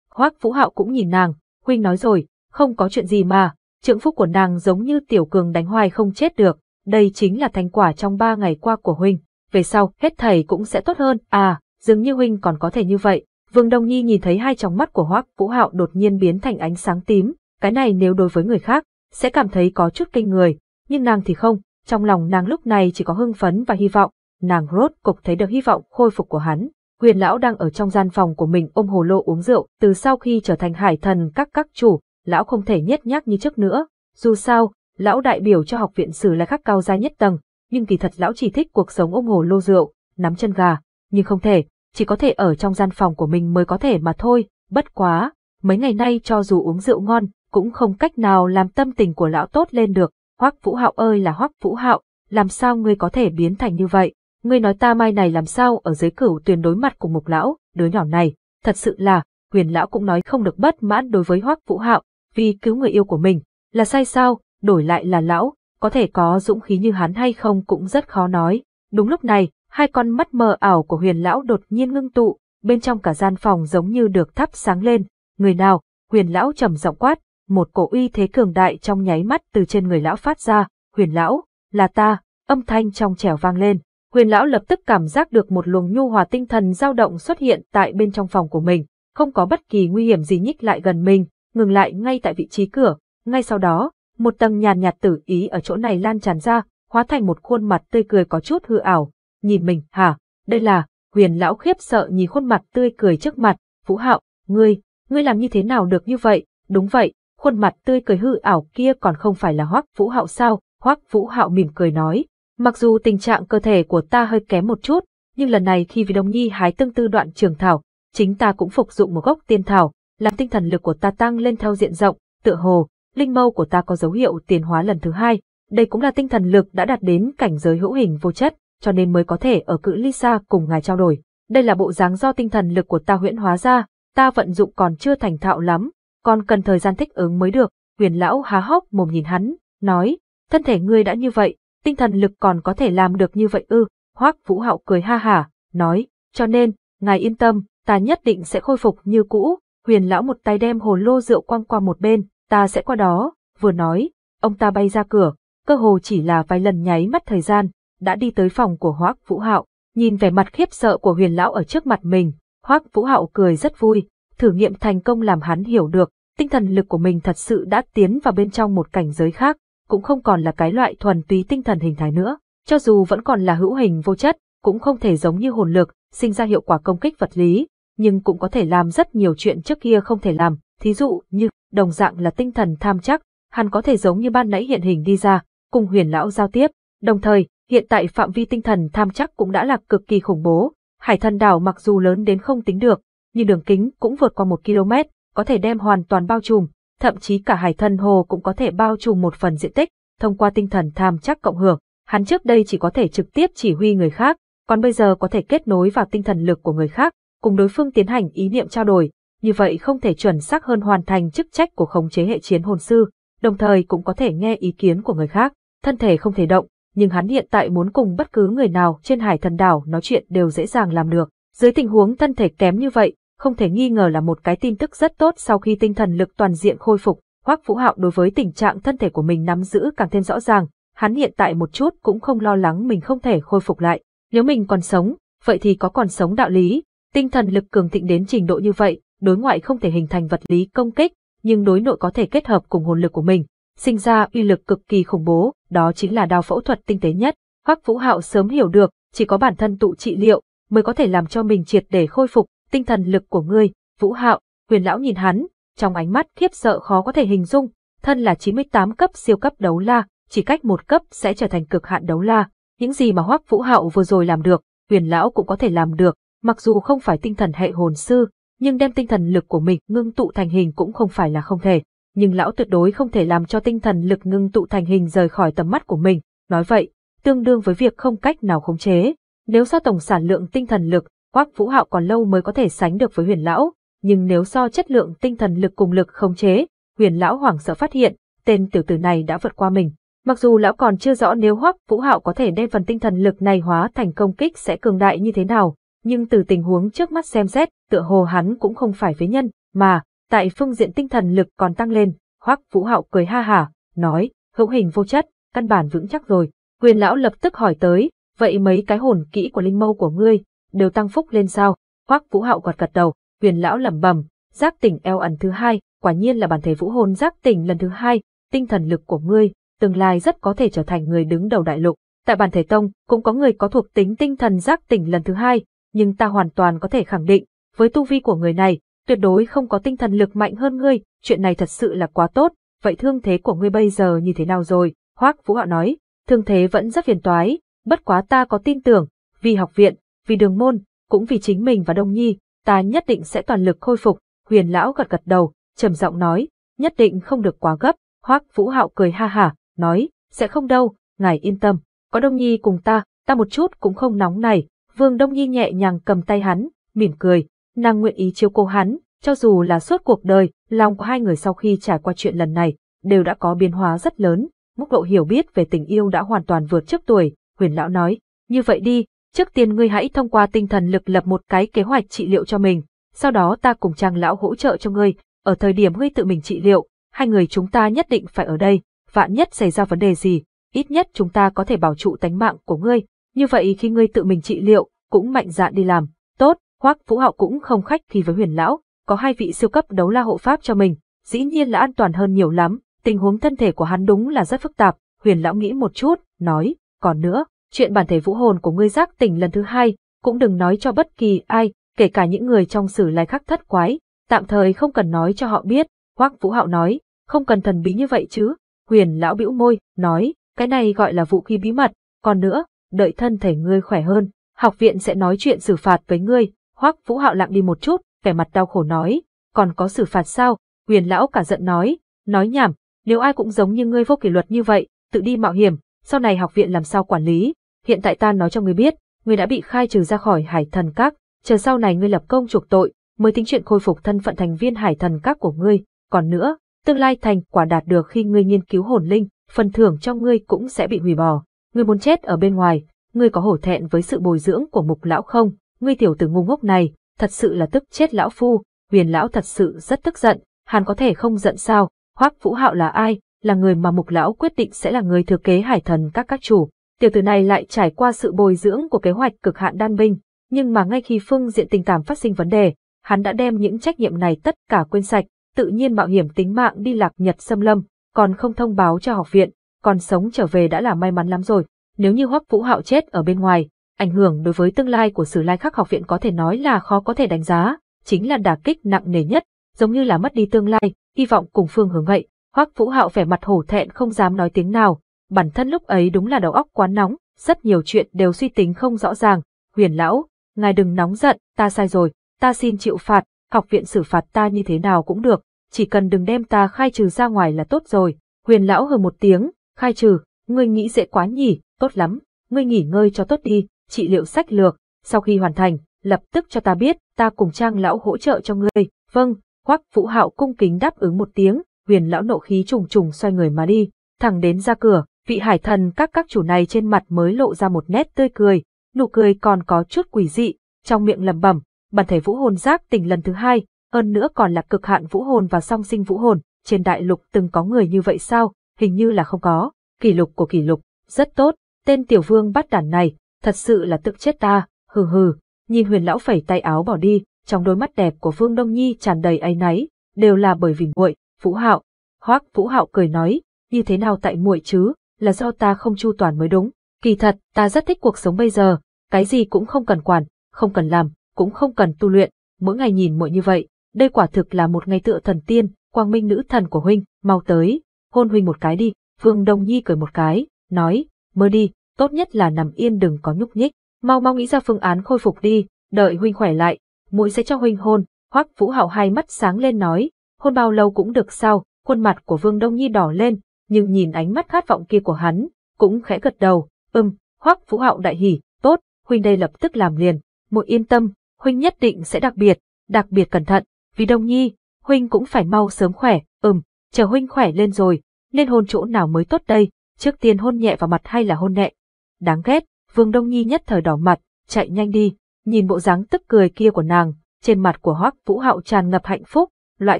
Hoắc Vũ Hạo cũng nhìn nàng, "Huynh nói rồi, không có chuyện gì mà, trượng phúc của nàng giống như tiểu cường đánh hoài không chết được, đây chính là thành quả trong ba ngày qua của huynh, về sau hết thầy cũng sẽ tốt hơn." À, dường như huynh còn có thể như vậy. Vương Đông Nhi nhìn thấy hai tròng mắt của Hoắc Vũ Hạo đột nhiên biến thành ánh sáng tím, cái này nếu đối với người khác, sẽ cảm thấy có chút kinh người, nhưng nàng thì không, trong lòng nàng lúc này chỉ có hưng phấn và hy vọng, nàng rốt cục thấy được hy vọng khôi phục của hắn. Huyền lão đang ở trong gian phòng của mình ôm hồ lô uống rượu, từ sau khi trở thành hải thần các các chủ, lão không thể nhất nhác như trước nữa. Dù sao, lão đại biểu cho học viện sử là các cao gia nhất tầng, nhưng kỳ thật lão chỉ thích cuộc sống ôm hồ lô rượu, nắm chân gà, nhưng không thể, chỉ có thể ở trong gian phòng của mình mới có thể mà thôi, bất quá, mấy ngày nay cho dù uống rượu ngon, cũng không cách nào làm tâm tình của lão tốt lên được. Hoắc Vũ Hạo ơi là Hoắc Vũ Hạo, làm sao ngươi có thể biến thành như vậy? Ngươi nói ta mai này làm sao ở dưới cửu tuyền đối mặt cùng mục lão, đứa nhỏ này, thật sự là, huyền lão cũng nói không được bất mãn đối với Hoắc Vũ Hạo, vì cứu người yêu của mình, là sai sao, đổi lại là lão, có thể có dũng khí như hắn hay không cũng rất khó nói. Đúng lúc này, hai con mắt mờ ảo của huyền lão đột nhiên ngưng tụ, bên trong cả gian phòng giống như được thắp sáng lên. Người nào? Huyền lão trầm giọng quát, một cổ uy thế cường đại trong nháy mắt từ trên người lão phát ra, huyền lão, là ta, âm thanh trong trẻo vang lên. Huyền lão lập tức cảm giác được một luồng nhu hòa tinh thần dao động xuất hiện tại bên trong phòng của mình, không có bất kỳ nguy hiểm gì nhích lại gần mình, ngừng lại ngay tại vị trí cửa. Ngay sau đó, một tầng nhàn nhạt tử ý ở chỗ này lan tràn ra, hóa thành một khuôn mặt tươi cười có chút hư ảo. Nhìn mình, hả? Đây là, huyền lão khiếp sợ nhìn khuôn mặt tươi cười trước mặt, Vũ Hạo, ngươi, ngươi làm như thế nào được như vậy? Đúng vậy, khuôn mặt tươi cười hư ảo kia còn không phải là Hoắc Vũ Hạo sao? Hoắc Vũ Hạo mỉm cười nói, mặc dù tình trạng cơ thể của ta hơi kém một chút, nhưng lần này khi vì Đông Nhi hái tương tư đoạn trường thảo, chính ta cũng phục dụng một gốc tiên thảo, làm tinh thần lực của ta tăng lên theo diện rộng, tựa hồ, linh mâu của ta có dấu hiệu tiến hóa lần thứ hai, đây cũng là tinh thần lực đã đạt đến cảnh giới hữu hình vô chất, cho nên mới có thể ở cự ly xa cùng ngài trao đổi. Đây là bộ dáng do tinh thần lực của ta huyễn hóa ra, ta vận dụng còn chưa thành thạo lắm, còn cần thời gian thích ứng mới được. Huyền lão há hốc mồm nhìn hắn, nói, thân thể ngươi đã như vậy, tinh thần lực còn có thể làm được như vậy ư. Ừ, Hoác Vũ Hạo cười ha hả, nói, cho nên, ngài yên tâm, ta nhất định sẽ khôi phục như cũ. Huyền lão một tay đem hồ lô rượu quăng qua một bên, ta sẽ qua đó, vừa nói, ông ta bay ra cửa, cơ hồ chỉ là vài lần nháy mắt thời gian, đã đi tới phòng của Hoác Vũ Hạo, nhìn vẻ mặt khiếp sợ của huyền lão ở trước mặt mình, Hoác Vũ Hạo cười rất vui, thử nghiệm thành công làm hắn hiểu được, tinh thần lực của mình thật sự đã tiến vào bên trong một cảnh giới khác, cũng không còn là cái loại thuần túy tinh thần hình thái nữa, cho dù vẫn còn là hữu hình vô chất, cũng không thể giống như hồn lực, sinh ra hiệu quả công kích vật lý, nhưng cũng có thể làm rất nhiều chuyện trước kia không thể làm, thí dụ như đồng dạng là tinh thần tham chắc, hắn có thể giống như ban nãy hiện hình đi ra, cùng huyền lão giao tiếp, đồng thời, hiện tại phạm vi tinh thần tham chắc cũng đã là cực kỳ khủng bố, hải thần đảo mặc dù lớn đến không tính được, nhưng đường kính cũng vượt qua 1 km, có thể đem hoàn toàn bao trùm, thậm chí cả hải thân hồ cũng có thể bao trùm một phần diện tích, thông qua tinh thần tham chắc cộng hưởng. Hắn trước đây chỉ có thể trực tiếp chỉ huy người khác, còn bây giờ có thể kết nối vào tinh thần lực của người khác, cùng đối phương tiến hành ý niệm trao đổi, như vậy không thể chuẩn xác hơn hoàn thành chức trách của khống chế hệ chiến hồn sư, đồng thời cũng có thể nghe ý kiến của người khác, thân thể không thể động, nhưng hắn hiện tại muốn cùng bất cứ người nào trên hải thần đảo nói chuyện đều dễ dàng làm được. Dưới tình huống thân thể kém như vậy, không thể nghi ngờ là một cái tin tức rất tốt sau khi tinh thần lực toàn diện khôi phục. Hoắc Vũ Hạo đối với tình trạng thân thể của mình nắm giữ càng thêm rõ ràng, hắn hiện tại một chút cũng không lo lắng mình không thể khôi phục lại. Nếu mình còn sống, vậy thì có còn sống đạo lý, tinh thần lực cường thịnh đến trình độ như vậy, đối ngoại không thể hình thành vật lý công kích, nhưng đối nội có thể kết hợp cùng hồn lực của mình, sinh ra uy lực cực kỳ khủng bố, đó chính là đao phẫu thuật tinh tế nhất. Hoắc Vũ Hạo sớm hiểu được, chỉ có bản thân tụ trị liệu mới có thể làm cho mình triệt để khôi phục, tinh thần lực của ngươi, Vũ Hạo, huyền lão nhìn hắn, trong ánh mắt khiếp sợ khó có thể hình dung, thân là 98 cấp siêu cấp đấu la, chỉ cách một cấp sẽ trở thành cực hạn đấu la, những gì mà Hoắc Vũ Hạo vừa rồi làm được, huyền lão cũng có thể làm được, mặc dù không phải tinh thần hệ hồn sư, nhưng đem tinh thần lực của mình ngưng tụ thành hình cũng không phải là không thể. Nhưng lão tuyệt đối không thể làm cho tinh thần lực ngưng tụ thành hình rời khỏi tầm mắt của mình, nói vậy, tương đương với việc không cách nào khống chế. Nếu so tổng sản lượng tinh thần lực, Quách Vũ Hạo còn lâu mới có thể sánh được với Huyền lão, nhưng nếu so chất lượng tinh thần lực cùng lực không chế, Huyền lão hoảng sợ phát hiện, tên tiểu tử này đã vượt qua mình. Mặc dù lão còn chưa rõ nếu Hoắc Vũ Hạo có thể đem phần tinh thần lực này hóa thành công kích sẽ cường đại như thế nào, nhưng từ tình huống trước mắt xem xét, tựa hồ hắn cũng không phải phế nhân, mà tại phương diện tinh thần lực còn tăng lên, Hoắc Vũ Hạo cười ha hả, nói, hữu hình vô chất, căn bản vững chắc rồi. Quyền lão lập tức hỏi tới, vậy mấy cái hồn kỹ của linh mâu của ngươi, đều tăng phúc lên sao? Hoắc Vũ Hạo quạt gật đầu, Huyền lão lẩm bẩm, giác tỉnh eo ẩn thứ hai, quả nhiên là bản thể vũ hồn giác tỉnh lần thứ hai, tinh thần lực của ngươi, tương lai rất có thể trở thành người đứng đầu đại lục. Tại bản thể tông, cũng có người có thuộc tính tinh thần giác tỉnh lần thứ hai, nhưng ta hoàn toàn có thể khẳng định, với tu vi của người này, tuyệt đối không có tinh thần lực mạnh hơn ngươi, chuyện này thật sự là quá tốt, vậy thương thế của ngươi bây giờ như thế nào rồi? Hoác Vũ Hạo nói, thương thế vẫn rất phiền toái, bất quá ta có tin tưởng, vì học viện, vì đường môn, cũng vì chính mình và Đông Nhi, ta nhất định sẽ toàn lực khôi phục. Huyền lão gật gật đầu, trầm giọng nói, nhất định không được quá gấp. Hoắc Vũ Hạo cười ha hả, nói, sẽ không đâu, ngài yên tâm, có Đông Nhi cùng ta, ta một chút cũng không nóng này. Vương Đông Nhi nhẹ nhàng cầm tay hắn, mỉm cười, nàng nguyện ý chiếu cô hắn, cho dù là suốt cuộc đời, lòng của hai người sau khi trải qua chuyện lần này, đều đã có biến hóa rất lớn, mức độ hiểu biết về tình yêu đã hoàn toàn vượt trước tuổi, huyền lão nói, như vậy đi, Trước tiên ngươi hãy thông qua tinh thần lực lập một cái kế hoạch trị liệu cho mình, sau đó ta cùng trang lão hỗ trợ cho ngươi, ở thời điểm ngươi tự mình trị liệu, hai người chúng ta nhất định phải ở đây, vạn nhất xảy ra vấn đề gì, ít nhất chúng ta có thể bảo trụ tánh mạng của ngươi, như vậy khi ngươi tự mình trị liệu, cũng mạnh dạn đi làm, tốt, Hoắc Vũ Hạo cũng không khách khi với huyền lão, có hai vị siêu cấp đấu la hộ pháp cho mình, dĩ nhiên là an toàn hơn nhiều lắm, tình huống thân thể của hắn đúng là rất phức tạp, huyền lão nghĩ một chút, nói, còn nữa, chuyện bản thể vũ hồn của ngươi giác tỉnh lần thứ hai, cũng đừng nói cho bất kỳ ai, kể cả những người trong sử lai khắc thất quái, tạm thời không cần nói cho họ biết, Hoắc Vũ Hạo nói, không cần thần bí như vậy chứ, huyền lão bĩu môi, nói, cái này gọi là vũ khí bí mật, còn nữa, đợi thân thể ngươi khỏe hơn, học viện sẽ nói chuyện xử phạt với ngươi, Hoắc Vũ Hạo lặng đi một chút, vẻ mặt đau khổ nói, còn có xử phạt sao, huyền lão cả giận nói, nói nhảm, nếu ai cũng giống như ngươi vô kỷ luật như vậy, tự đi mạo hiểm, sau này học viện làm sao quản lý, hiện tại ta nói cho ngươi biết, ngươi đã bị khai trừ ra khỏi hải thần các, chờ sau này ngươi lập công chuộc tội, mới tính chuyện khôi phục thân phận thành viên hải thần các của ngươi, còn nữa, tương lai thành quả đạt được khi ngươi nghiên cứu hồn linh, phần thưởng cho ngươi cũng sẽ bị hủy bỏ, ngươi muốn chết ở bên ngoài, ngươi có hổ thẹn với sự bồi dưỡng của mục lão không, ngươi tiểu tử ngu ngốc này, thật sự là tức chết lão phu, huyền lão thật sự rất tức giận, hắn có thể không giận sao, hoác vũ hạo là ai, là người mà mục lão quyết định sẽ là người thừa kế hải thần các các chủ, tiểu tử này lại trải qua sự bồi dưỡng của kế hoạch cực hạn đan binh, nhưng mà ngay khi phương diện tình cảm phát sinh vấn đề, hắn đã đem những trách nhiệm này tất cả quên sạch, tự nhiên mạo hiểm tính mạng đi lạc Nhật xâm lâm, còn không thông báo cho học viện, còn sống trở về đã là may mắn lắm rồi. Nếu như Hoắc Vũ Hạo chết ở bên ngoài, ảnh hưởng đối với tương lai của Sử Lai Khắc học viện có thể nói là khó có thể đánh giá, chính là đả kích nặng nề nhất, giống như là mất đi tương lai, hy vọng cùng phương hướng vậy. Hoắc Vũ Hạo vẻ mặt hổ thẹn không dám nói tiếng nào, bản thân lúc ấy đúng là đầu óc quá nóng, rất nhiều chuyện đều suy tính không rõ ràng. Huyền lão, ngài đừng nóng giận, ta sai rồi, ta xin chịu phạt, học viện xử phạt ta như thế nào cũng được, chỉ cần đừng đem ta khai trừ ra ngoài là tốt rồi. Huyền lão hừ một tiếng, khai trừ, ngươi nghĩ dễ quá nhỉ, tốt lắm, ngươi nghỉ ngơi cho tốt đi, trị liệu sách lược, sau khi hoàn thành, lập tức cho ta biết, ta cùng trang lão hỗ trợ cho ngươi. Vâng, Hoắc Vũ Hạo cung kính đáp ứng một tiếng, huyền lão nộ khí trùng trùng xoay người mà đi, thẳng đến ra cửa, vị hải thần các các chủ này trên mặt mới lộ ra một nét tươi cười, nụ cười còn có chút quỷ dị, trong miệng lẩm bẩm, bản thể vũ hồn giác tỉnh lần thứ hai, hơn nữa còn là cực hạn vũ hồn và song sinh vũ hồn, trên đại lục từng có người như vậy sao, hình như là không có, kỷ lục của kỷ lục, rất tốt, tên tiểu vương bắt đàn này, thật sự là tự chết ta, hừ hừ, nhìn huyền lão phẩy tay áo bỏ đi, trong đôi mắt đẹp của Vương Đông Nhi tràn đầy áy náy, đều là bởi vì muội, Vũ Hạo. Hoắc Vũ Hạo cười nói, như thế nào tại muội chứ, là do ta không chu toàn mới đúng. Kỳ thật, ta rất thích cuộc sống bây giờ, cái gì cũng không cần quản, không cần làm, cũng không cần tu luyện, mỗi ngày nhìn muội như vậy, đây quả thực là một ngày tựa thần tiên, quang minh nữ thần của huynh, mau tới, hôn huynh một cái đi, Vương Đông Nhi cười một cái, nói, mơ đi, tốt nhất là nằm yên đừng có nhúc nhích, mau mau nghĩ ra phương án khôi phục đi, đợi huynh khỏe lại, muội sẽ cho huynh hôn, hoắc vũ hạo hai mắt sáng lên nói, hôn bao lâu cũng được sao, khuôn mặt của Vương Đông Nhi đỏ lên, nhưng nhìn ánh mắt khát vọng kia của hắn, cũng khẽ gật đầu, ừm, hoắc vũ hạo đại hỉ, tốt, huynh đây lập tức làm liền, muội yên tâm, huynh nhất định sẽ đặc biệt, đặc biệt cẩn thận, vì đông nhi, huynh cũng phải mau sớm khỏe, ừm, chờ huynh khỏe lên rồi, nên hôn chỗ nào mới tốt đây, trước tiên hôn nhẹ vào mặt hay là hôn nhẹ. Đáng ghét, Vương Đông Nhi nhất thời đỏ mặt, chạy nhanh đi, nhìn bộ dáng tức cười kia của nàng, trên mặt của Hoắc Vũ Hạo tràn ngập hạnh phúc, loại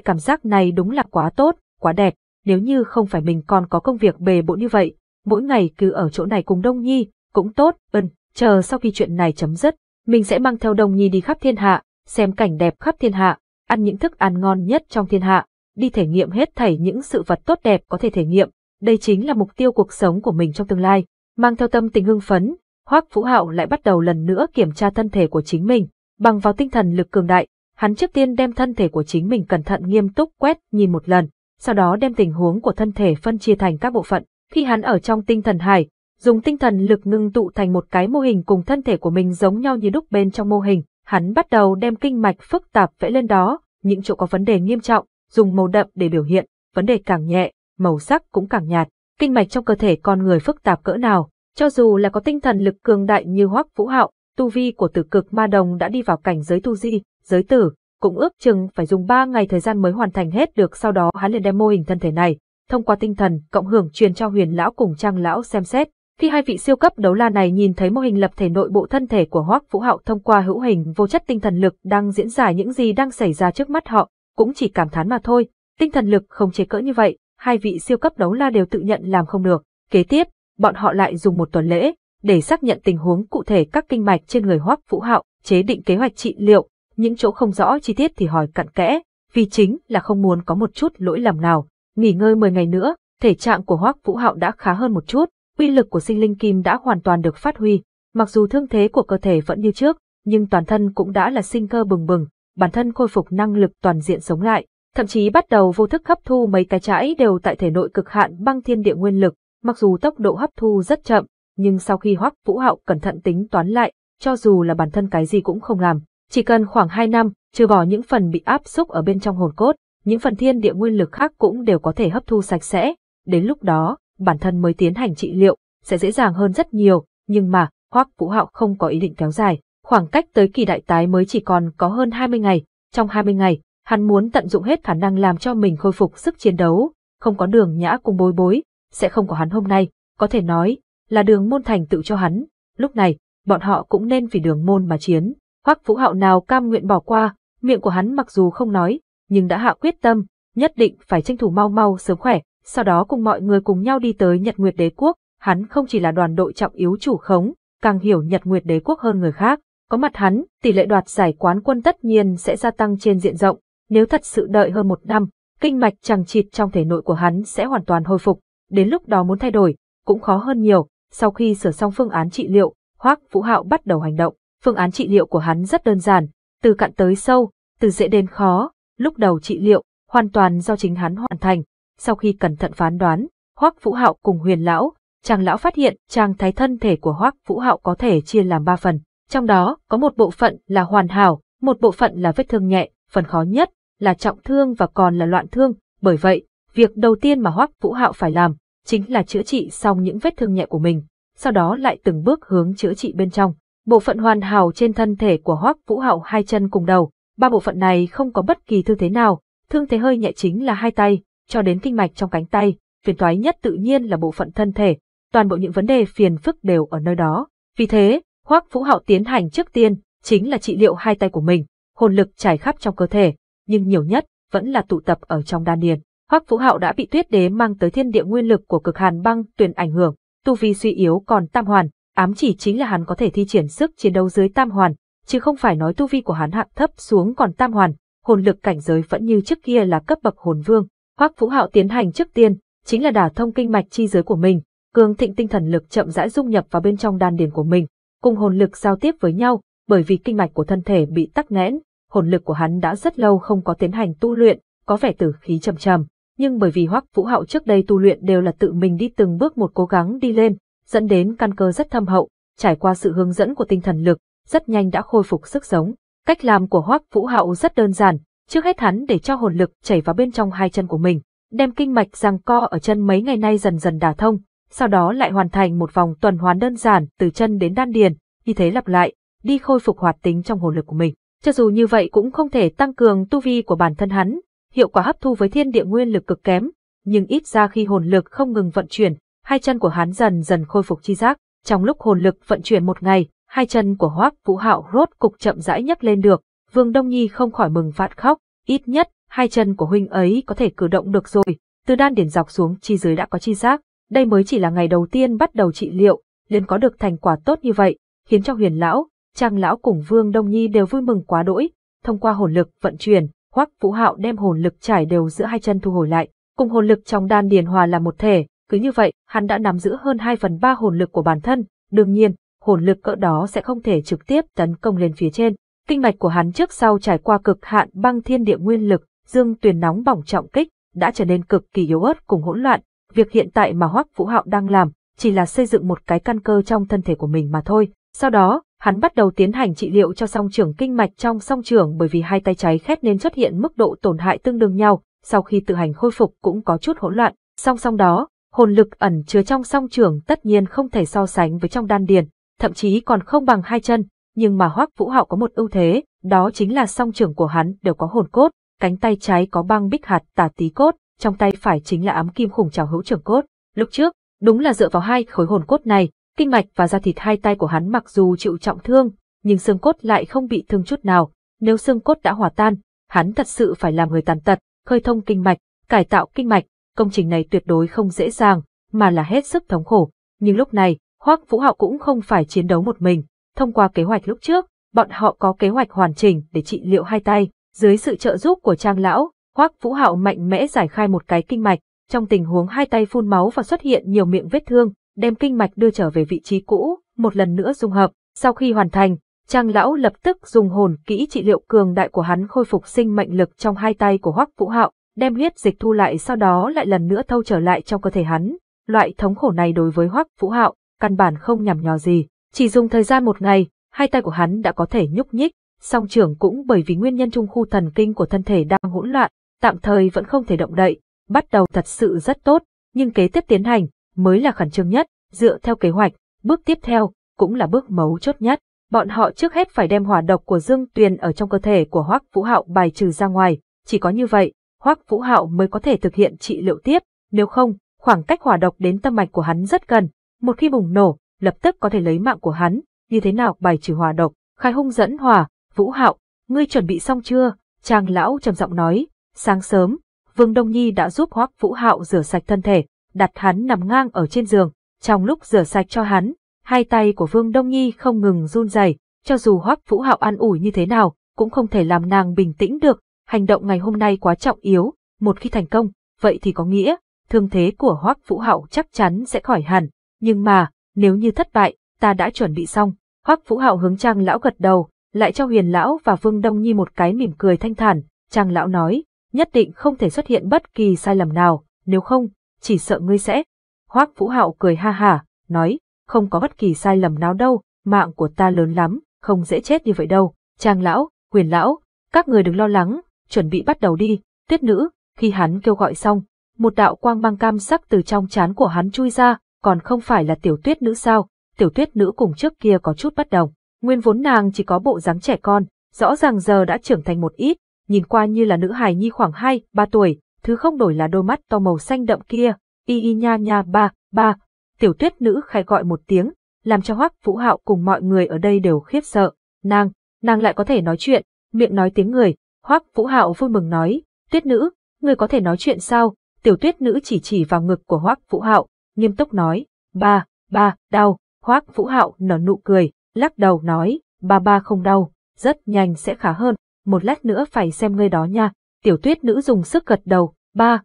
cảm giác này đúng là quá tốt, quá đẹp nếu như không phải mình còn có công việc bề bộn như vậy, mỗi ngày cứ ở chỗ này cùng Đông Nhi, cũng tốt, ừm, chờ sau khi chuyện này chấm dứt, mình sẽ mang theo Đông Nhi đi khắp thiên hạ, xem cảnh đẹp khắp thiên hạ, ăn những thức ăn ngon nhất trong thiên hạ, đi thể nghiệm hết thảy những sự vật tốt đẹp có thể thể nghiệm, đây chính là mục tiêu cuộc sống của mình trong tương lai. Mang theo tâm tình hưng phấn, Hoắc Vũ Hạo lại bắt đầu lần nữa kiểm tra thân thể của chính mình, bằng vào tinh thần lực cường đại, hắn trước tiên đem thân thể của chính mình cẩn thận nghiêm túc quét nhìn một lần, sau đó đem tình huống của thân thể phân chia thành các bộ phận. Khi hắn ở trong tinh thần hải, dùng tinh thần lực ngưng tụ thành một cái mô hình cùng thân thể của mình giống nhau như đúc bên trong mô hình, hắn bắt đầu đem kinh mạch phức tạp vẽ lên đó, những chỗ có vấn đề nghiêm trọng, dùng màu đậm để biểu hiện, vấn đề càng nhẹ, màu sắc cũng càng nhạt. Kinh mạch trong cơ thể con người phức tạp cỡ nào, cho dù là có tinh thần lực cường đại như Hoắc Vũ Hạo, tu vi của Tử Cực Ma Đồng đã đi vào cảnh giới tu di, giới tử, cũng ước chừng phải dùng 3 ngày thời gian mới hoàn thành hết được sau đó hắn liền đem mô hình thân thể này, thông qua tinh thần cộng hưởng truyền cho huyền lão cùng trang lão xem xét. Khi hai vị siêu cấp đấu la này nhìn thấy mô hình lập thể nội bộ thân thể của Hoắc Vũ Hạo thông qua hữu hình vô chất tinh thần lực đang diễn giải những gì đang xảy ra trước mắt họ, cũng chỉ cảm thán mà thôi, tinh thần lực không chế cỡ như vậy, hai vị siêu cấp đấu la đều tự nhận làm không được. Kế tiếp, bọn họ lại dùng một tuần lễ để xác nhận tình huống cụ thể các kinh mạch trên người Hoắc Vũ Hạo, chế định kế hoạch trị liệu, những chỗ không rõ chi tiết thì hỏi cặn kẽ, vì chính là không muốn có một chút lỗi lầm nào. Nghỉ ngơi 10 ngày nữa, thể trạng của Hoắc Vũ Hạo đã khá hơn một chút, uy lực của sinh linh kim đã hoàn toàn được phát huy, mặc dù thương thế của cơ thể vẫn như trước, nhưng toàn thân cũng đã là sinh cơ bừng bừng, bản thân khôi phục năng lực toàn diện sống lại, thậm chí bắt đầu vô thức hấp thu mấy cái trái đều tại thể nội cực hạn băng thiên địa nguyên lực, mặc dù tốc độ hấp thu rất chậm, nhưng sau khi Hoắc Vũ Hạo cẩn thận tính toán lại, cho dù là bản thân cái gì cũng không làm, chỉ cần khoảng 2 năm, trừ bỏ những phần bị áp xúc ở bên trong hồn cốt, những phần thiên địa nguyên lực khác cũng đều có thể hấp thu sạch sẽ. Đến lúc đó, bản thân mới tiến hành trị liệu, sẽ dễ dàng hơn rất nhiều, nhưng mà, Hoắc Vũ Hạo không có ý định kéo dài. Khoảng cách tới kỳ đại tái mới chỉ còn có hơn 20 ngày, trong 20 ngày, hắn muốn tận dụng hết khả năng làm cho mình khôi phục sức chiến đấu, không có đường nhã cùng bối bối, sẽ không có hắn hôm nay, có thể nói, là đường môn thành tự cho hắn. Lúc này, bọn họ cũng nên vì đường môn mà chiến. Hoắc Phú Hạo nào cam nguyện bỏ qua, miệng của hắn mặc dù không nói, nhưng đã hạ quyết tâm, nhất định phải tranh thủ mau mau sớm khỏe, sau đó cùng mọi người cùng nhau đi tới Nhật Nguyệt Đế quốc, hắn không chỉ là đoàn đội trọng yếu chủ khống, càng hiểu Nhật Nguyệt Đế quốc hơn người khác, có mặt hắn, tỷ lệ đoạt giải quán quân tất nhiên sẽ gia tăng trên diện rộng, nếu thật sự đợi hơn một năm, kinh mạch chằng chịt trong thể nội của hắn sẽ hoàn toàn hồi phục, đến lúc đó muốn thay đổi cũng khó hơn nhiều, sau khi sửa xong phương án trị liệu, Hoắc Vũ Hạo bắt đầu hành động. Phương án trị liệu của hắn rất đơn giản, từ cạn tới sâu, từ dễ đến khó, lúc đầu trị liệu, hoàn toàn do chính hắn hoàn thành. Sau khi cẩn thận phán đoán, Hoắc Vũ Hạo cùng huyền lão, chàng lão phát hiện chàng thái thân thể của Hoắc Vũ Hạo có thể chia làm ba phần. Trong đó, có một bộ phận là hoàn hảo, một bộ phận là vết thương nhẹ, phần khó nhất là trọng thương và còn là loạn thương. Bởi vậy, việc đầu tiên mà Hoắc Vũ Hạo phải làm chính là chữa trị xong những vết thương nhẹ của mình, sau đó lại từng bước hướng chữa trị bên trong. Bộ phận hoàn hảo trên thân thể của Hoắc Vũ Hạo hai chân cùng đầu, ba bộ phận này không có bất kỳ thương thế nào, thương thế hơi nhẹ chính là hai tay, cho đến kinh mạch trong cánh tay, phiền toái nhất tự nhiên là bộ phận thân thể, toàn bộ những vấn đề phiền phức đều ở nơi đó. Vì thế, Hoắc Vũ Hạo tiến hành trước tiên chính là trị liệu hai tay của mình, hồn lực trải khắp trong cơ thể, nhưng nhiều nhất vẫn là tụ tập ở trong đan điền. Hoắc Vũ Hạo đã bị Tuyết Đế mang tới thiên địa nguyên lực của cực hàn băng tuyền ảnh hưởng, tu vi suy yếu còn tam hoàn, Ám chỉ chính là hắn có thể thi triển sức chiến đấu dưới tam hoàn, chứ không phải nói tu vi của hắn hạ thấp xuống còn tam hoàn, hồn lực cảnh giới vẫn như trước kia là cấp bậc hồn vương. Hoắc Vũ Hạo tiến hành trước tiên, chính là đả thông kinh mạch chi giới của mình, cường thịnh tinh thần lực chậm rãi dung nhập vào bên trong đan điền của mình, cùng hồn lực giao tiếp với nhau, bởi vì kinh mạch của thân thể bị tắc nghẽn, hồn lực của hắn đã rất lâu không có tiến hành tu luyện, có vẻ tử khí trầm trầm, nhưng bởi vì Hoắc Vũ Hạo trước đây tu luyện đều là tự mình đi từng bước một cố gắng đi lên, dẫn đến căn cơ rất thâm hậu, trải qua sự hướng dẫn của tinh thần lực, rất nhanh đã khôi phục sức sống. Cách làm của Hoắc Vũ Hạo rất đơn giản, trước hết hắn để cho hồn lực chảy vào bên trong hai chân của mình, đem kinh mạch giằng co ở chân mấy ngày nay dần dần đả thông, sau đó lại hoàn thành một vòng tuần hoàn đơn giản từ chân đến đan điền, như thế lặp lại, đi khôi phục hoạt tính trong hồn lực của mình. Cho dù như vậy cũng không thể tăng cường tu vi của bản thân hắn, hiệu quả hấp thu với thiên địa nguyên lực cực kém, nhưng ít ra khi hồn lực không ngừng vận chuyển, hai chân của hắn dần dần khôi phục chi giác, trong lúc hồn lực vận chuyển một ngày, hai chân của Hoắc Vũ Hạo rốt cục chậm rãi nhấc lên được, Vương Đông Nhi không khỏi mừng phát khóc, ít nhất hai chân của huynh ấy có thể cử động được rồi, từ đan điển dọc xuống chi dưới đã có chi giác, đây mới chỉ là ngày đầu tiên bắt đầu trị liệu, liền có được thành quả tốt như vậy, khiến cho Huyền lão, Trang lão cùng Vương Đông Nhi đều vui mừng quá đỗi, thông qua hồn lực vận chuyển, Hoắc Vũ Hạo đem hồn lực trải đều giữa hai chân thu hồi lại, cùng hồn lực trong đan điền hòa làm một thể, cứ như vậy, hắn đã nắm giữ hơn 2 phần 3 hồn lực của bản thân, đương nhiên, hồn lực cỡ đó sẽ không thể trực tiếp tấn công lên phía trên. Kinh mạch của hắn trước sau trải qua cực hạn băng thiên địa nguyên lực, dương tuyền nóng bỏng trọng kích, đã trở nên cực kỳ yếu ớt cùng hỗn loạn. Việc hiện tại mà Hoắc Vũ Hạo đang làm chỉ là xây dựng một cái căn cơ trong thân thể của mình mà thôi. Sau đó, hắn bắt đầu tiến hành trị liệu cho song trưởng kinh mạch trong song trưởng bởi vì hai tay trái khét nên xuất hiện mức độ tổn hại tương đương nhau, sau khi tự hành khôi phục cũng có chút hỗn loạn. Song song đó, hồn lực ẩn chứa trong song trưởng tất nhiên không thể so sánh với trong đan điền, thậm chí còn không bằng hai chân, nhưng mà Hoắc Vũ Hạo có một ưu thế, đó chính là song trưởng của hắn đều có hồn cốt, cánh tay trái có băng bích hạt tà tí cốt, trong tay phải chính là ám kim khủng trào hữu trưởng cốt. Lúc trước, đúng là dựa vào hai khối hồn cốt này, kinh mạch và da thịt hai tay của hắn mặc dù chịu trọng thương, nhưng xương cốt lại không bị thương chút nào, nếu xương cốt đã hòa tan, hắn thật sự phải làm người tàn tật, khơi thông kinh mạch, cải tạo kinh mạch, công trình này tuyệt đối không dễ dàng, mà là hết sức thống khổ. Nhưng lúc này, Hoắc Vũ Hạo cũng không phải chiến đấu một mình. Thông qua kế hoạch lúc trước, bọn họ có kế hoạch hoàn chỉnh để trị liệu hai tay. Dưới sự trợ giúp của Trang Lão, Hoắc Vũ Hạo mạnh mẽ giải khai một cái kinh mạch. Trong tình huống hai tay phun máu và xuất hiện nhiều miệng vết thương, đem kinh mạch đưa trở về vị trí cũ, một lần nữa dung hợp. Sau khi hoàn thành, Trang Lão lập tức dùng hồn kỹ trị liệu cường đại của hắn khôi phục sinh mệnh lực trong hai tay của Hoắc Vũ Hạo đem huyết dịch thu lại sau đó lại lần nữa thâu trở lại trong cơ thể hắn. Loại thống khổ này đối với Hoắc Vũ Hạo, căn bản không nhằm nhò gì, chỉ dùng thời gian một ngày, hai tay của hắn đã có thể nhúc nhích, song trưởng cũng bởi vì nguyên nhân trung khu thần kinh của thân thể đang hỗn loạn, tạm thời vẫn không thể động đậy, bắt đầu thật sự rất tốt, nhưng kế tiếp tiến hành mới là khẩn trương nhất, dựa theo kế hoạch, bước tiếp theo cũng là bước mấu chốt nhất. Bọn họ trước hết phải đem hỏa độc của Dương Tuyền ở trong cơ thể của Hoắc Vũ Hạo bài trừ ra ngoài, chỉ có như vậy Hoắc Vũ Hạo mới có thể thực hiện trị liệu tiếp, nếu không, khoảng cách hỏa độc đến tâm mạch của hắn rất gần, một khi bùng nổ, lập tức có thể lấy mạng của hắn, như thế nào bài trừ hỏa độc, khai hung dẫn hỏa, Vũ Hạo, ngươi chuẩn bị xong chưa? Trang lão trầm giọng nói, sáng sớm, Vương Đông Nhi đã giúp Hoắc Vũ Hạo rửa sạch thân thể, đặt hắn nằm ngang ở trên giường, trong lúc rửa sạch cho hắn, hai tay của Vương Đông Nhi không ngừng run rẩy, cho dù Hoắc Vũ Hạo an ủi như thế nào, cũng không thể làm nàng bình tĩnh được, Hành động ngày hôm nay quá trọng yếu, một khi thành công, vậy thì có nghĩa, thương thế của Hoắc Vũ Hạo chắc chắn sẽ khỏi hẳn, nhưng mà, nếu như thất bại, ta đã chuẩn bị xong. Hoắc Vũ Hạo hướng Trang lão gật đầu, lại cho Huyền lão và Vương Đông Nhi một cái mỉm cười thanh thản, Trang lão nói, nhất định không thể xuất hiện bất kỳ sai lầm nào, nếu không, chỉ sợ ngươi sẽ. Hoắc Vũ Hạo cười ha ha, nói, không có bất kỳ sai lầm nào đâu, mạng của ta lớn lắm, không dễ chết như vậy đâu. Trang lão, Huyền lão, các người đừng lo lắng, chuẩn bị bắt đầu đi, tuyết nữ, khi hắn kêu gọi xong, một đạo quang mang cam sắc từ trong chán của hắn chui ra, còn không phải là tiểu tuyết nữ sao, tiểu tuyết nữ cùng trước kia có chút bất đồng, nguyên vốn nàng chỉ có bộ dáng trẻ con, rõ ràng giờ đã trưởng thành một ít, nhìn qua như là nữ hài nhi khoảng 2, 3 tuổi, thứ không đổi là đôi mắt to màu xanh đậm kia, y y nha nha ba, ba, tiểu tuyết nữ khai gọi một tiếng, làm cho hoắc vũ hạo cùng mọi người ở đây đều khiếp sợ, nàng, nàng lại có thể nói chuyện, miệng nói tiếng người, Hoắc Vũ Hạo vui mừng nói, "Tuyết nữ, người có thể nói chuyện sao?" Tiểu Tuyết nữ chỉ chỉ vào ngực của Hoắc Vũ Hạo, nghiêm túc nói, "Ba, ba, đau." Hoắc Vũ Hạo nở nụ cười, lắc đầu nói, "Ba ba không đau, rất nhanh sẽ khá hơn, một lát nữa phải xem ngươi đó nha." Tiểu Tuyết nữ dùng sức gật đầu, "Ba,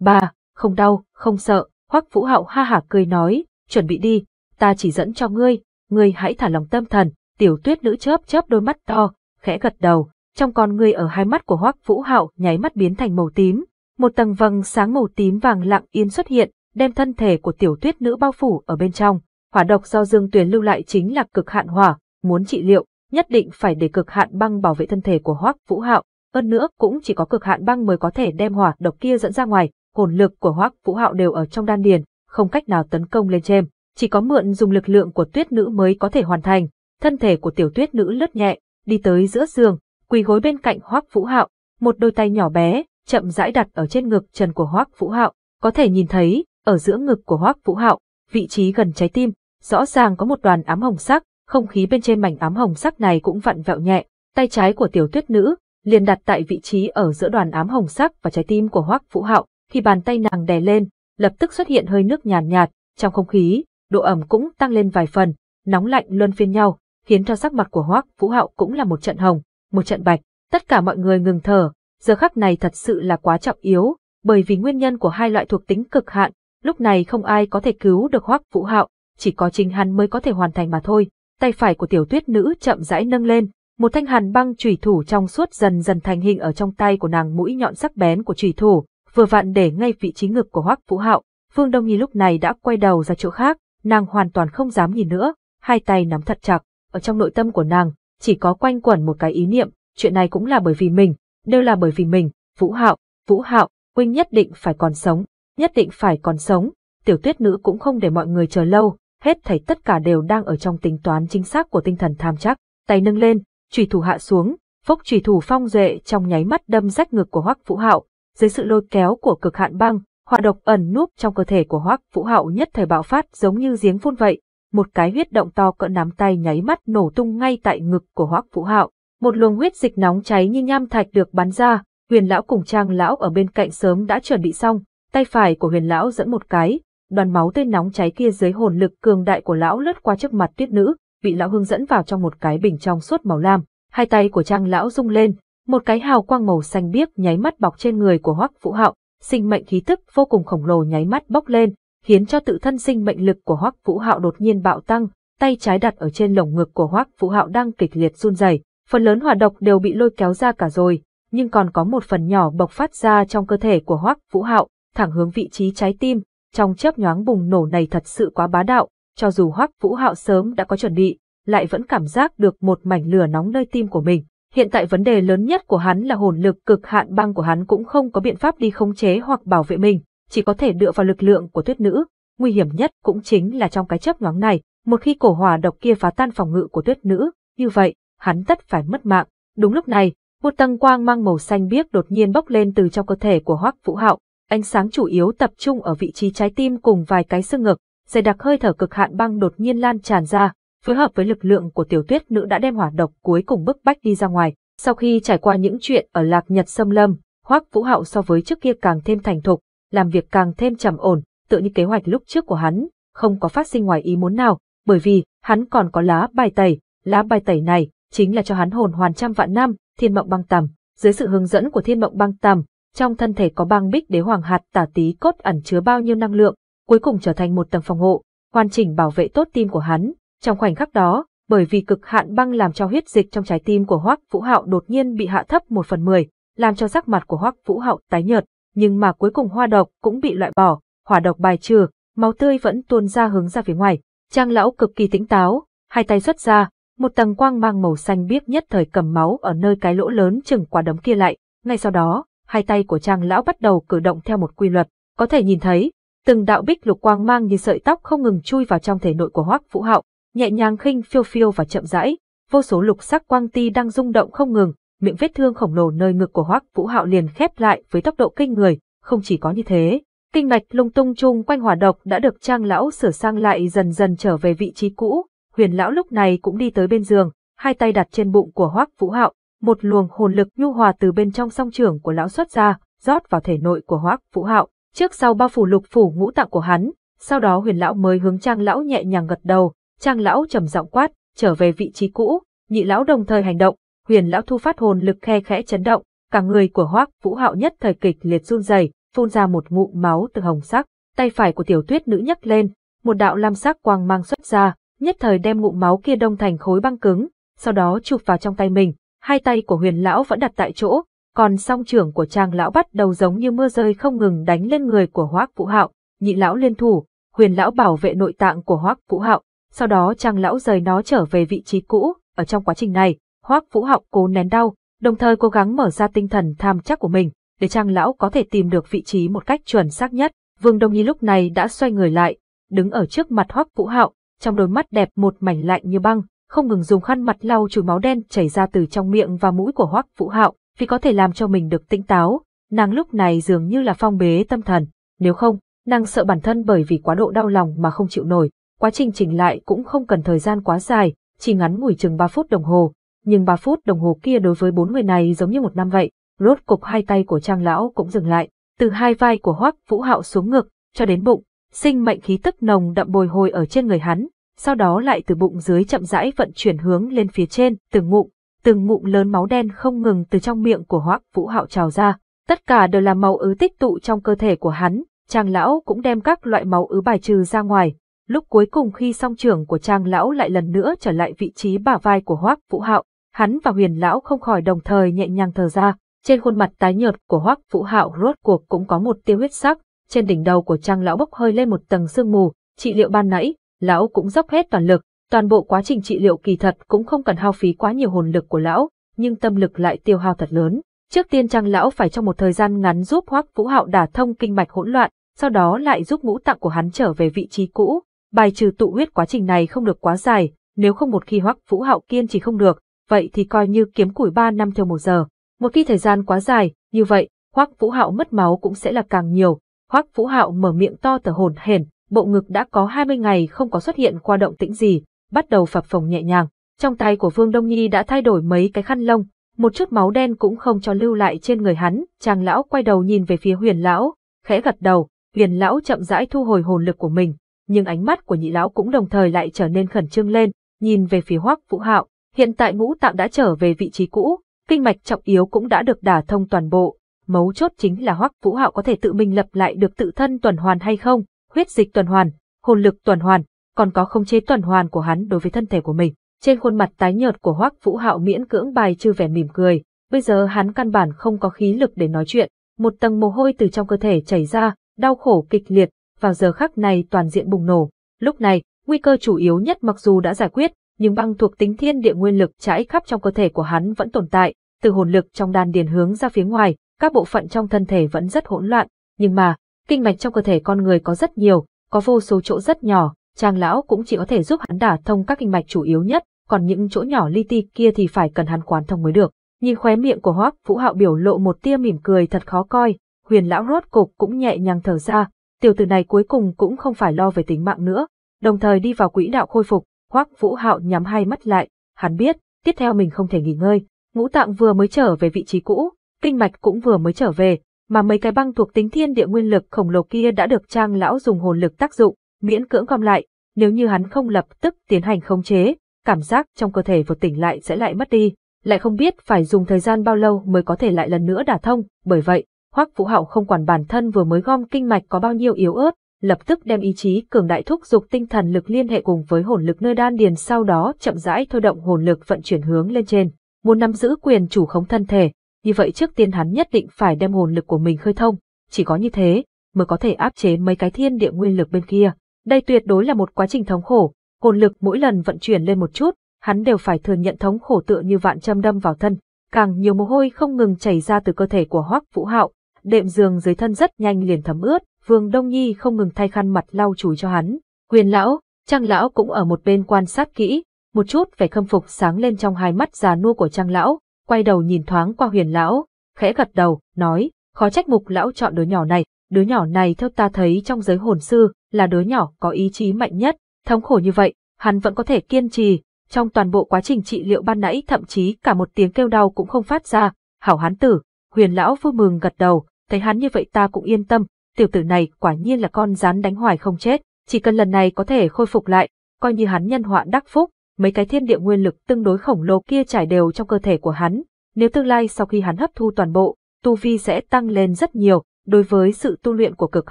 ba, không đau, không sợ." Hoắc Vũ Hạo ha hả cười nói, "Chuẩn bị đi, ta chỉ dẫn cho ngươi, ngươi hãy thả lòng tâm thần." Tiểu Tuyết nữ chớp chớp đôi mắt to, khẽ gật đầu, trong con người ở hai mắt của Hoắc Vũ Hạo nháy mắt biến thành màu tím, một tầng vầng sáng màu tím vàng lặng yên xuất hiện, đem thân thể của tiểu tuyết nữ bao phủ ở bên trong. Hỏa độc do Dương Tuyền lưu lại chính là cực hạn hỏa, muốn trị liệu, nhất định phải để cực hạn băng bảo vệ thân thể của Hoắc Vũ Hạo, hơn nữa cũng chỉ có cực hạn băng mới có thể đem hỏa độc kia dẫn ra ngoài, hồn lực của Hoắc Vũ Hạo đều ở trong đan điền, không cách nào tấn công lên trên, chỉ có mượn dùng lực lượng của tuyết nữ mới có thể hoàn thành. Thân thể của tiểu tuyết nữ lướt nhẹ, đi tới giữa giường, quỳ gối bên cạnh Hoắc Vũ Hạo, một đôi tay nhỏ bé, chậm rãi đặt ở trên ngực trần của Hoắc Vũ Hạo, có thể nhìn thấy, ở giữa ngực của Hoắc Vũ Hạo, vị trí gần trái tim, rõ ràng có một đoàn ám hồng sắc, không khí bên trên mảnh ám hồng sắc này cũng vặn vẹo nhẹ, tay trái của tiểu tuyết nữ liền đặt tại vị trí ở giữa đoàn ám hồng sắc và trái tim của Hoắc Vũ Hạo, khi bàn tay nàng đè lên, lập tức xuất hiện hơi nước nhàn nhạt, nhạt, trong không khí, độ ẩm cũng tăng lên vài phần, nóng lạnh luân phiên nhau, khiến cho sắc mặt của Hoắc Vũ Hạo cũng là một trận hồng, một trận bạch, tất cả mọi người ngừng thở, giờ khắc này thật sự là quá trọng yếu, bởi vì nguyên nhân của hai loại thuộc tính cực hạn, lúc này không ai có thể cứu được Hoắc Vũ Hạo, chỉ có chính hắn mới có thể hoàn thành mà thôi. Tay phải của tiểu tuyết nữ chậm rãi nâng lên, một thanh hàn băng chủy thủ trong suốt dần dần thành hình ở trong tay của nàng mũi nhọn sắc bén của chủy thủ, vừa vặn để ngay vị trí ngực của Hoắc Vũ Hạo. Phương Đông Nhi lúc này đã quay đầu ra chỗ khác, nàng hoàn toàn không dám nhìn nữa, hai tay nắm thật chặt, ở trong nội tâm của nàng, chỉ có quanh quẩn một cái ý niệm, chuyện này cũng là bởi vì mình, đều là bởi vì mình, Vũ Hạo, Vũ Hạo, huynh nhất định phải còn sống, nhất định phải còn sống, tiểu tuyết nữ cũng không để mọi người chờ lâu, hết thảy tất cả đều đang ở trong tính toán chính xác của tinh thần tham chắc, tay nâng lên, chủy thủ hạ xuống, phốc chủy thủ phong duệ trong nháy mắt đâm rách ngực của Hoắc Vũ Hạo, dưới sự lôi kéo của cực hạn băng, hỏa độc ẩn núp trong cơ thể của Hoắc Vũ Hạo nhất thời bạo phát giống như giếng phun vậy, một cái huyết động to cỡ nắm tay nháy mắt nổ tung ngay tại ngực của Hoắc Vũ Hạo. Một luồng huyết dịch nóng cháy như nham thạch được bắn ra, Huyền lão cùng Trang lão ở bên cạnh sớm đã chuẩn bị xong, tay phải của Huyền lão dẫn một cái, đoàn máu tươi nóng cháy kia dưới hồn lực cường đại của lão lướt qua trước mặt Tuyết nữ, bị lão hướng dẫn vào trong một cái bình trong suốt màu lam. Hai tay của Trang lão rung lên, một cái hào quang màu xanh biếc nháy mắt bọc trên người của Hoắc Vũ Hạo, sinh mệnh khí tức vô cùng khổng lồ nháy mắt bốc lên, khiến cho tự thân sinh mệnh lực của Hoắc Vũ Hạo đột nhiên bạo tăng, tay trái đặt ở trên lồng ngực của Hoắc Vũ Hạo đang kịch liệt run rẩy, phần lớn hỏa độc đều bị lôi kéo ra cả rồi, nhưng còn có một phần nhỏ bộc phát ra trong cơ thể của Hoắc Vũ Hạo, thẳng hướng vị trí trái tim, trong chớp nhoáng bùng nổ này thật sự quá bá đạo, cho dù Hoắc Vũ Hạo sớm đã có chuẩn bị, lại vẫn cảm giác được một mảnh lửa nóng nơi tim của mình. Hiện tại vấn đề lớn nhất của hắn là hồn lực cực hạn băng của hắn cũng không có biện pháp đi khống chế hoặc bảo vệ mình, chỉ có thể dựa vào lực lượng của tuyết nữ, nguy hiểm nhất cũng chính là trong cái chớp nhoáng này, một khi cổ hòa độc kia phá tan phòng ngự của tuyết nữ, như vậy, hắn tất phải mất mạng. Đúng lúc này, một tầng quang mang màu xanh biếc đột nhiên bốc lên từ trong cơ thể của Hoắc Vũ Hạo, ánh sáng chủ yếu tập trung ở vị trí trái tim cùng vài cái xương ngực, dày đặc hơi thở cực hạn băng đột nhiên lan tràn ra, phối hợp với lực lượng của tiểu tuyết nữ đã đem hỏa độc cuối cùng bức bách đi ra ngoài. Sau khi trải qua những chuyện ở Lạc Nhật Sâm Lâm, Hoắc Vũ Hạo so với trước kia càng thêm thành thục, làm việc càng thêm trầm ổn, tựa như kế hoạch lúc trước của hắn, không có phát sinh ngoài ý muốn nào, bởi vì hắn còn có lá bài tẩy, lá bài tẩy này chính là cho hắn hồn hoàn trăm vạn năm, thiên mộng băng tầm. Dưới sự hướng dẫn của thiên mộng băng tầm, trong thân thể có băng bích đế hoàng hạt tả tí cốt ẩn chứa bao nhiêu năng lượng, cuối cùng trở thành một tầng phòng hộ, hoàn chỉnh bảo vệ tốt tim của hắn. Trong khoảnh khắc đó, bởi vì cực hạn băng làm cho huyết dịch trong trái tim của Hoắc Vũ Hạo đột nhiên bị hạ thấp một phần mười, làm cho sắc mặt của Hoắc Vũ Hạo tái nhợt, nhưng mà cuối cùng hoa độc cũng bị loại bỏ, hỏa độc bài trừ, máu tươi vẫn tuôn ra hướng ra phía ngoài. Trang lão cực kỳ tỉnh táo, hai tay xuất ra, một tầng quang mang màu xanh biếc nhất thời cầm máu ở nơi cái lỗ lớn chừng quả đấm kia lại. Ngay sau đó, hai tay của trang lão bắt đầu cử động theo một quy luật, có thể nhìn thấy, từng đạo bích lục quang mang như sợi tóc không ngừng chui vào trong thể nội của Hoắc Vũ Hạo, nhẹ nhàng khinh phiêu phiêu và chậm rãi, vô số lục sắc quang ti đang rung động không ngừng, miệng vết thương khổng lồ nơi ngực của Hoắc Vũ Hạo liền khép lại với tốc độ kinh người, không chỉ có như thế, kinh mạch lung tung chung quanh hỏa độc đã được Trang lão sửa sang lại dần dần trở về vị trí cũ, Huyền lão lúc này cũng đi tới bên giường, hai tay đặt trên bụng của Hoắc Vũ Hạo, một luồng hồn lực nhu hòa từ bên trong song trưởng của lão xuất ra, rót vào thể nội của Hoắc Vũ Hạo, trước sau bao phủ lục phủ ngũ tạng của hắn, sau đó Huyền lão mới hướng Trang lão nhẹ nhàng gật đầu, Trang lão trầm giọng quát, trở về vị trí cũ, nhị lão đồng thời hành động, huyền lão thu phát hồn lực khe khẽ chấn động, cả người của hoác vũ hạo nhất thời kịch liệt run rẩy, phun ra một ngụm máu từ hồng sắc, tay phải của tiểu tuyết nữ nhấc lên, một đạo lam sắc quang mang xuất ra, nhất thời đem ngụm máu kia đông thành khối băng cứng, sau đó chụp vào trong tay mình, hai tay của huyền lão vẫn đặt tại chỗ, còn song trưởng của trang lão bắt đầu giống như mưa rơi không ngừng đánh lên người của hoác vũ hạo, nhị lão liên thủ, huyền lão bảo vệ nội tạng của hoác vũ hạo, sau đó trang lão rời nó trở về vị trí cũ, ở trong quá trình này, Hoắc Vũ Học cố nén đau, đồng thời cố gắng mở ra tinh thần tham chắc của mình, để Trang lão có thể tìm được vị trí một cách chuẩn xác nhất. Vương Đông Nhi lúc này đã xoay người lại, đứng ở trước mặt Hoắc Vũ Hạo, trong đôi mắt đẹp một mảnh lạnh như băng, không ngừng dùng khăn mặt lau chùi máu đen chảy ra từ trong miệng và mũi của Hoắc Vũ Hạo, vì có thể làm cho mình được tỉnh táo. Nàng lúc này dường như là phong bế tâm thần, nếu không, nàng sợ bản thân bởi vì quá độ đau lòng mà không chịu nổi. Quá trình chỉnh lại cũng không cần thời gian quá dài, chỉ ngắn ngủi chừng 3 phút đồng hồ, nhưng 3 phút đồng hồ kia đối với bốn người này giống như một năm vậy, rốt cục hai tay của Trang lão cũng dừng lại, từ hai vai của Hoắc Vũ Hạo xuống ngực cho đến bụng, sinh mệnh khí tức nồng đậm bồi hồi ở trên người hắn, sau đó lại từ bụng dưới chậm rãi vận chuyển hướng lên phía trên, từng ngụm, từng ngụm lớn máu đen không ngừng từ trong miệng của Hoắc Vũ Hạo trào ra, tất cả đều là máu ứ tích tụ trong cơ thể của hắn, Trang lão cũng đem các loại máu ứ bài trừ ra ngoài. Lúc cuối cùng khi song trưởng của Trang lão lại lần nữa trở lại vị trí bả vai của Hoắc Vũ Hạo, hắn và huyền lão không khỏi đồng thời nhẹ nhàng thở ra trên khuôn mặt tái nhợt của hoắc vũ hạo rốt cuộc cũng có một tiêu huyết sắc trên đỉnh đầu của trang lão bốc hơi lên một tầng sương mù trị liệu ban nãy lão cũng dốc hết toàn lực toàn bộ quá trình trị liệu kỳ thật cũng không cần hao phí quá nhiều hồn lực của lão nhưng tâm lực lại tiêu hao thật lớn trước tiên trang lão phải trong một thời gian ngắn giúp hoắc vũ hạo đả thông kinh mạch hỗn loạn sau đó lại giúp ngũ tặng của hắn trở về vị trí cũ bài trừ tụ huyết quá trình này không được quá dài nếu không một khi hoắc vũ hạo kiên trì không được vậy thì coi như kiếm củi 3 năm theo một giờ. Một khi thời gian quá dài, như vậy, Hoắc Vũ Hạo mất máu cũng sẽ là càng nhiều. Hoắc Vũ Hạo mở miệng to tờ hồn hển, bộ ngực đã có 20 ngày không có xuất hiện qua động tĩnh gì, bắt đầu phập phồng nhẹ nhàng. Trong tay của Vương Đông Nhi đã thay đổi mấy cái khăn lông, một chút máu đen cũng không cho lưu lại trên người hắn, chàng lão quay đầu nhìn về phía huyền lão, khẽ gật đầu, huyền lão chậm rãi thu hồi hồn lực của mình, nhưng ánh mắt của nhị lão cũng đồng thời lại trở nên khẩn trương lên, nhìn về phía hoắc vũ hạo, Hiện tại ngũ tạng đã trở về vị trí cũ, kinh mạch trọng yếu cũng đã được đả thông toàn bộ. Mấu chốt chính là Hoắc Vũ Hạo có thể tự mình lập lại được tự thân tuần hoàn hay không, huyết dịch tuần hoàn, hồn lực tuần hoàn, còn có không chế tuần hoàn của hắn đối với thân thể của mình. Trên khuôn mặt tái nhợt của Hoắc Vũ Hạo miễn cưỡng bài trừ vẻ mỉm cười, bây giờ hắn căn bản không có khí lực để nói chuyện, một tầng mồ hôi từ trong cơ thể chảy ra, đau khổ kịch liệt, vào giờ khắc này toàn diện bùng nổ. Lúc này, nguy cơ chủ yếu nhất mặc dù đã giải quyết, nhưng băng thuộc tính thiên địa nguyên lực trải khắp trong cơ thể của hắn vẫn tồn tại, từ hồn lực trong đan điền hướng ra phía ngoài, các bộ phận trong thân thể vẫn rất hỗn loạn, nhưng mà, kinh mạch trong cơ thể con người có rất nhiều, có vô số chỗ rất nhỏ, Trang lão cũng chỉ có thể giúp hắn đả thông các kinh mạch chủ yếu nhất, còn những chỗ nhỏ li ti kia thì phải cần hắn quán thông mới được. Nhìn khóe miệng của Hoắc Vũ Hạo biểu lộ một tia mỉm cười thật khó coi, Huyền lão rốt cục cũng nhẹ nhàng thở ra, tiểu tử này cuối cùng cũng không phải lo về tính mạng nữa, đồng thời đi vào quỹ đạo khôi phục, Hoắc Vũ Hạo nhắm hai mắt lại, hắn biết, tiếp theo mình không thể nghỉ ngơi, ngũ tạng vừa mới trở về vị trí cũ, kinh mạch cũng vừa mới trở về, mà mấy cái băng thuộc tính thiên địa nguyên lực khổng lồ kia đã được Trang lão dùng hồn lực tác dụng, miễn cưỡng gom lại, nếu như hắn không lập tức tiến hành khống chế, cảm giác trong cơ thể vừa tỉnh lại sẽ lại mất đi, lại không biết phải dùng thời gian bao lâu mới có thể lại lần nữa đả thông, bởi vậy, Hoắc Vũ Hạo không quản bản thân vừa mới gom kinh mạch có bao nhiêu yếu ớt, lập tức đem ý chí cường đại thúc dục tinh thần lực liên hệ cùng với hồn lực nơi đan điền sau đó chậm rãi thôi động hồn lực vận chuyển hướng lên trên. Muốn nắm giữ quyền chủ khống thân thể, như vậy trước tiên hắn nhất định phải đem hồn lực của mình khơi thông, chỉ có như thế mới có thể áp chế mấy cái thiên địa nguyên lực bên kia. Đây tuyệt đối là một quá trình thống khổ, hồn lực mỗi lần vận chuyển lên một chút, hắn đều phải thừa nhận thống khổ tựa như vạn châm đâm vào thân, càng nhiều mồ hôi không ngừng chảy ra từ cơ thể của Hoắc Vũ Hạo, đệm giường dưới thân rất nhanh liền thấm ướt, Vương Đông Nhi không ngừng thay khăn mặt lau chùi cho hắn. Huyền lão, Trang lão cũng ở một bên quan sát kỹ, một chút vẻ khâm phục sáng lên trong hai mắt già nua của Trang lão, quay đầu nhìn thoáng qua Huyền lão, khẽ gật đầu, nói, khó trách mục lão chọn đứa nhỏ này, đứa nhỏ này theo ta thấy trong giới hồn sư là đứa nhỏ có ý chí mạnh nhất, thống khổ như vậy, hắn vẫn có thể kiên trì, trong toàn bộ quá trình trị liệu ban nãy thậm chí cả một tiếng kêu đau cũng không phát ra, hảo hán tử, huyền lão vui mừng gật đầu, thấy hắn như vậy ta cũng yên tâm, tiểu tử này quả nhiên là con rắn đánh hoài không chết, chỉ cần lần này có thể khôi phục lại, coi như hắn nhân họa đắc phúc, mấy cái thiên địa nguyên lực tương đối khổng lồ kia trải đều trong cơ thể của hắn, nếu tương lai sau khi hắn hấp thu toàn bộ, tu vi sẽ tăng lên rất nhiều, đối với sự tu luyện của cực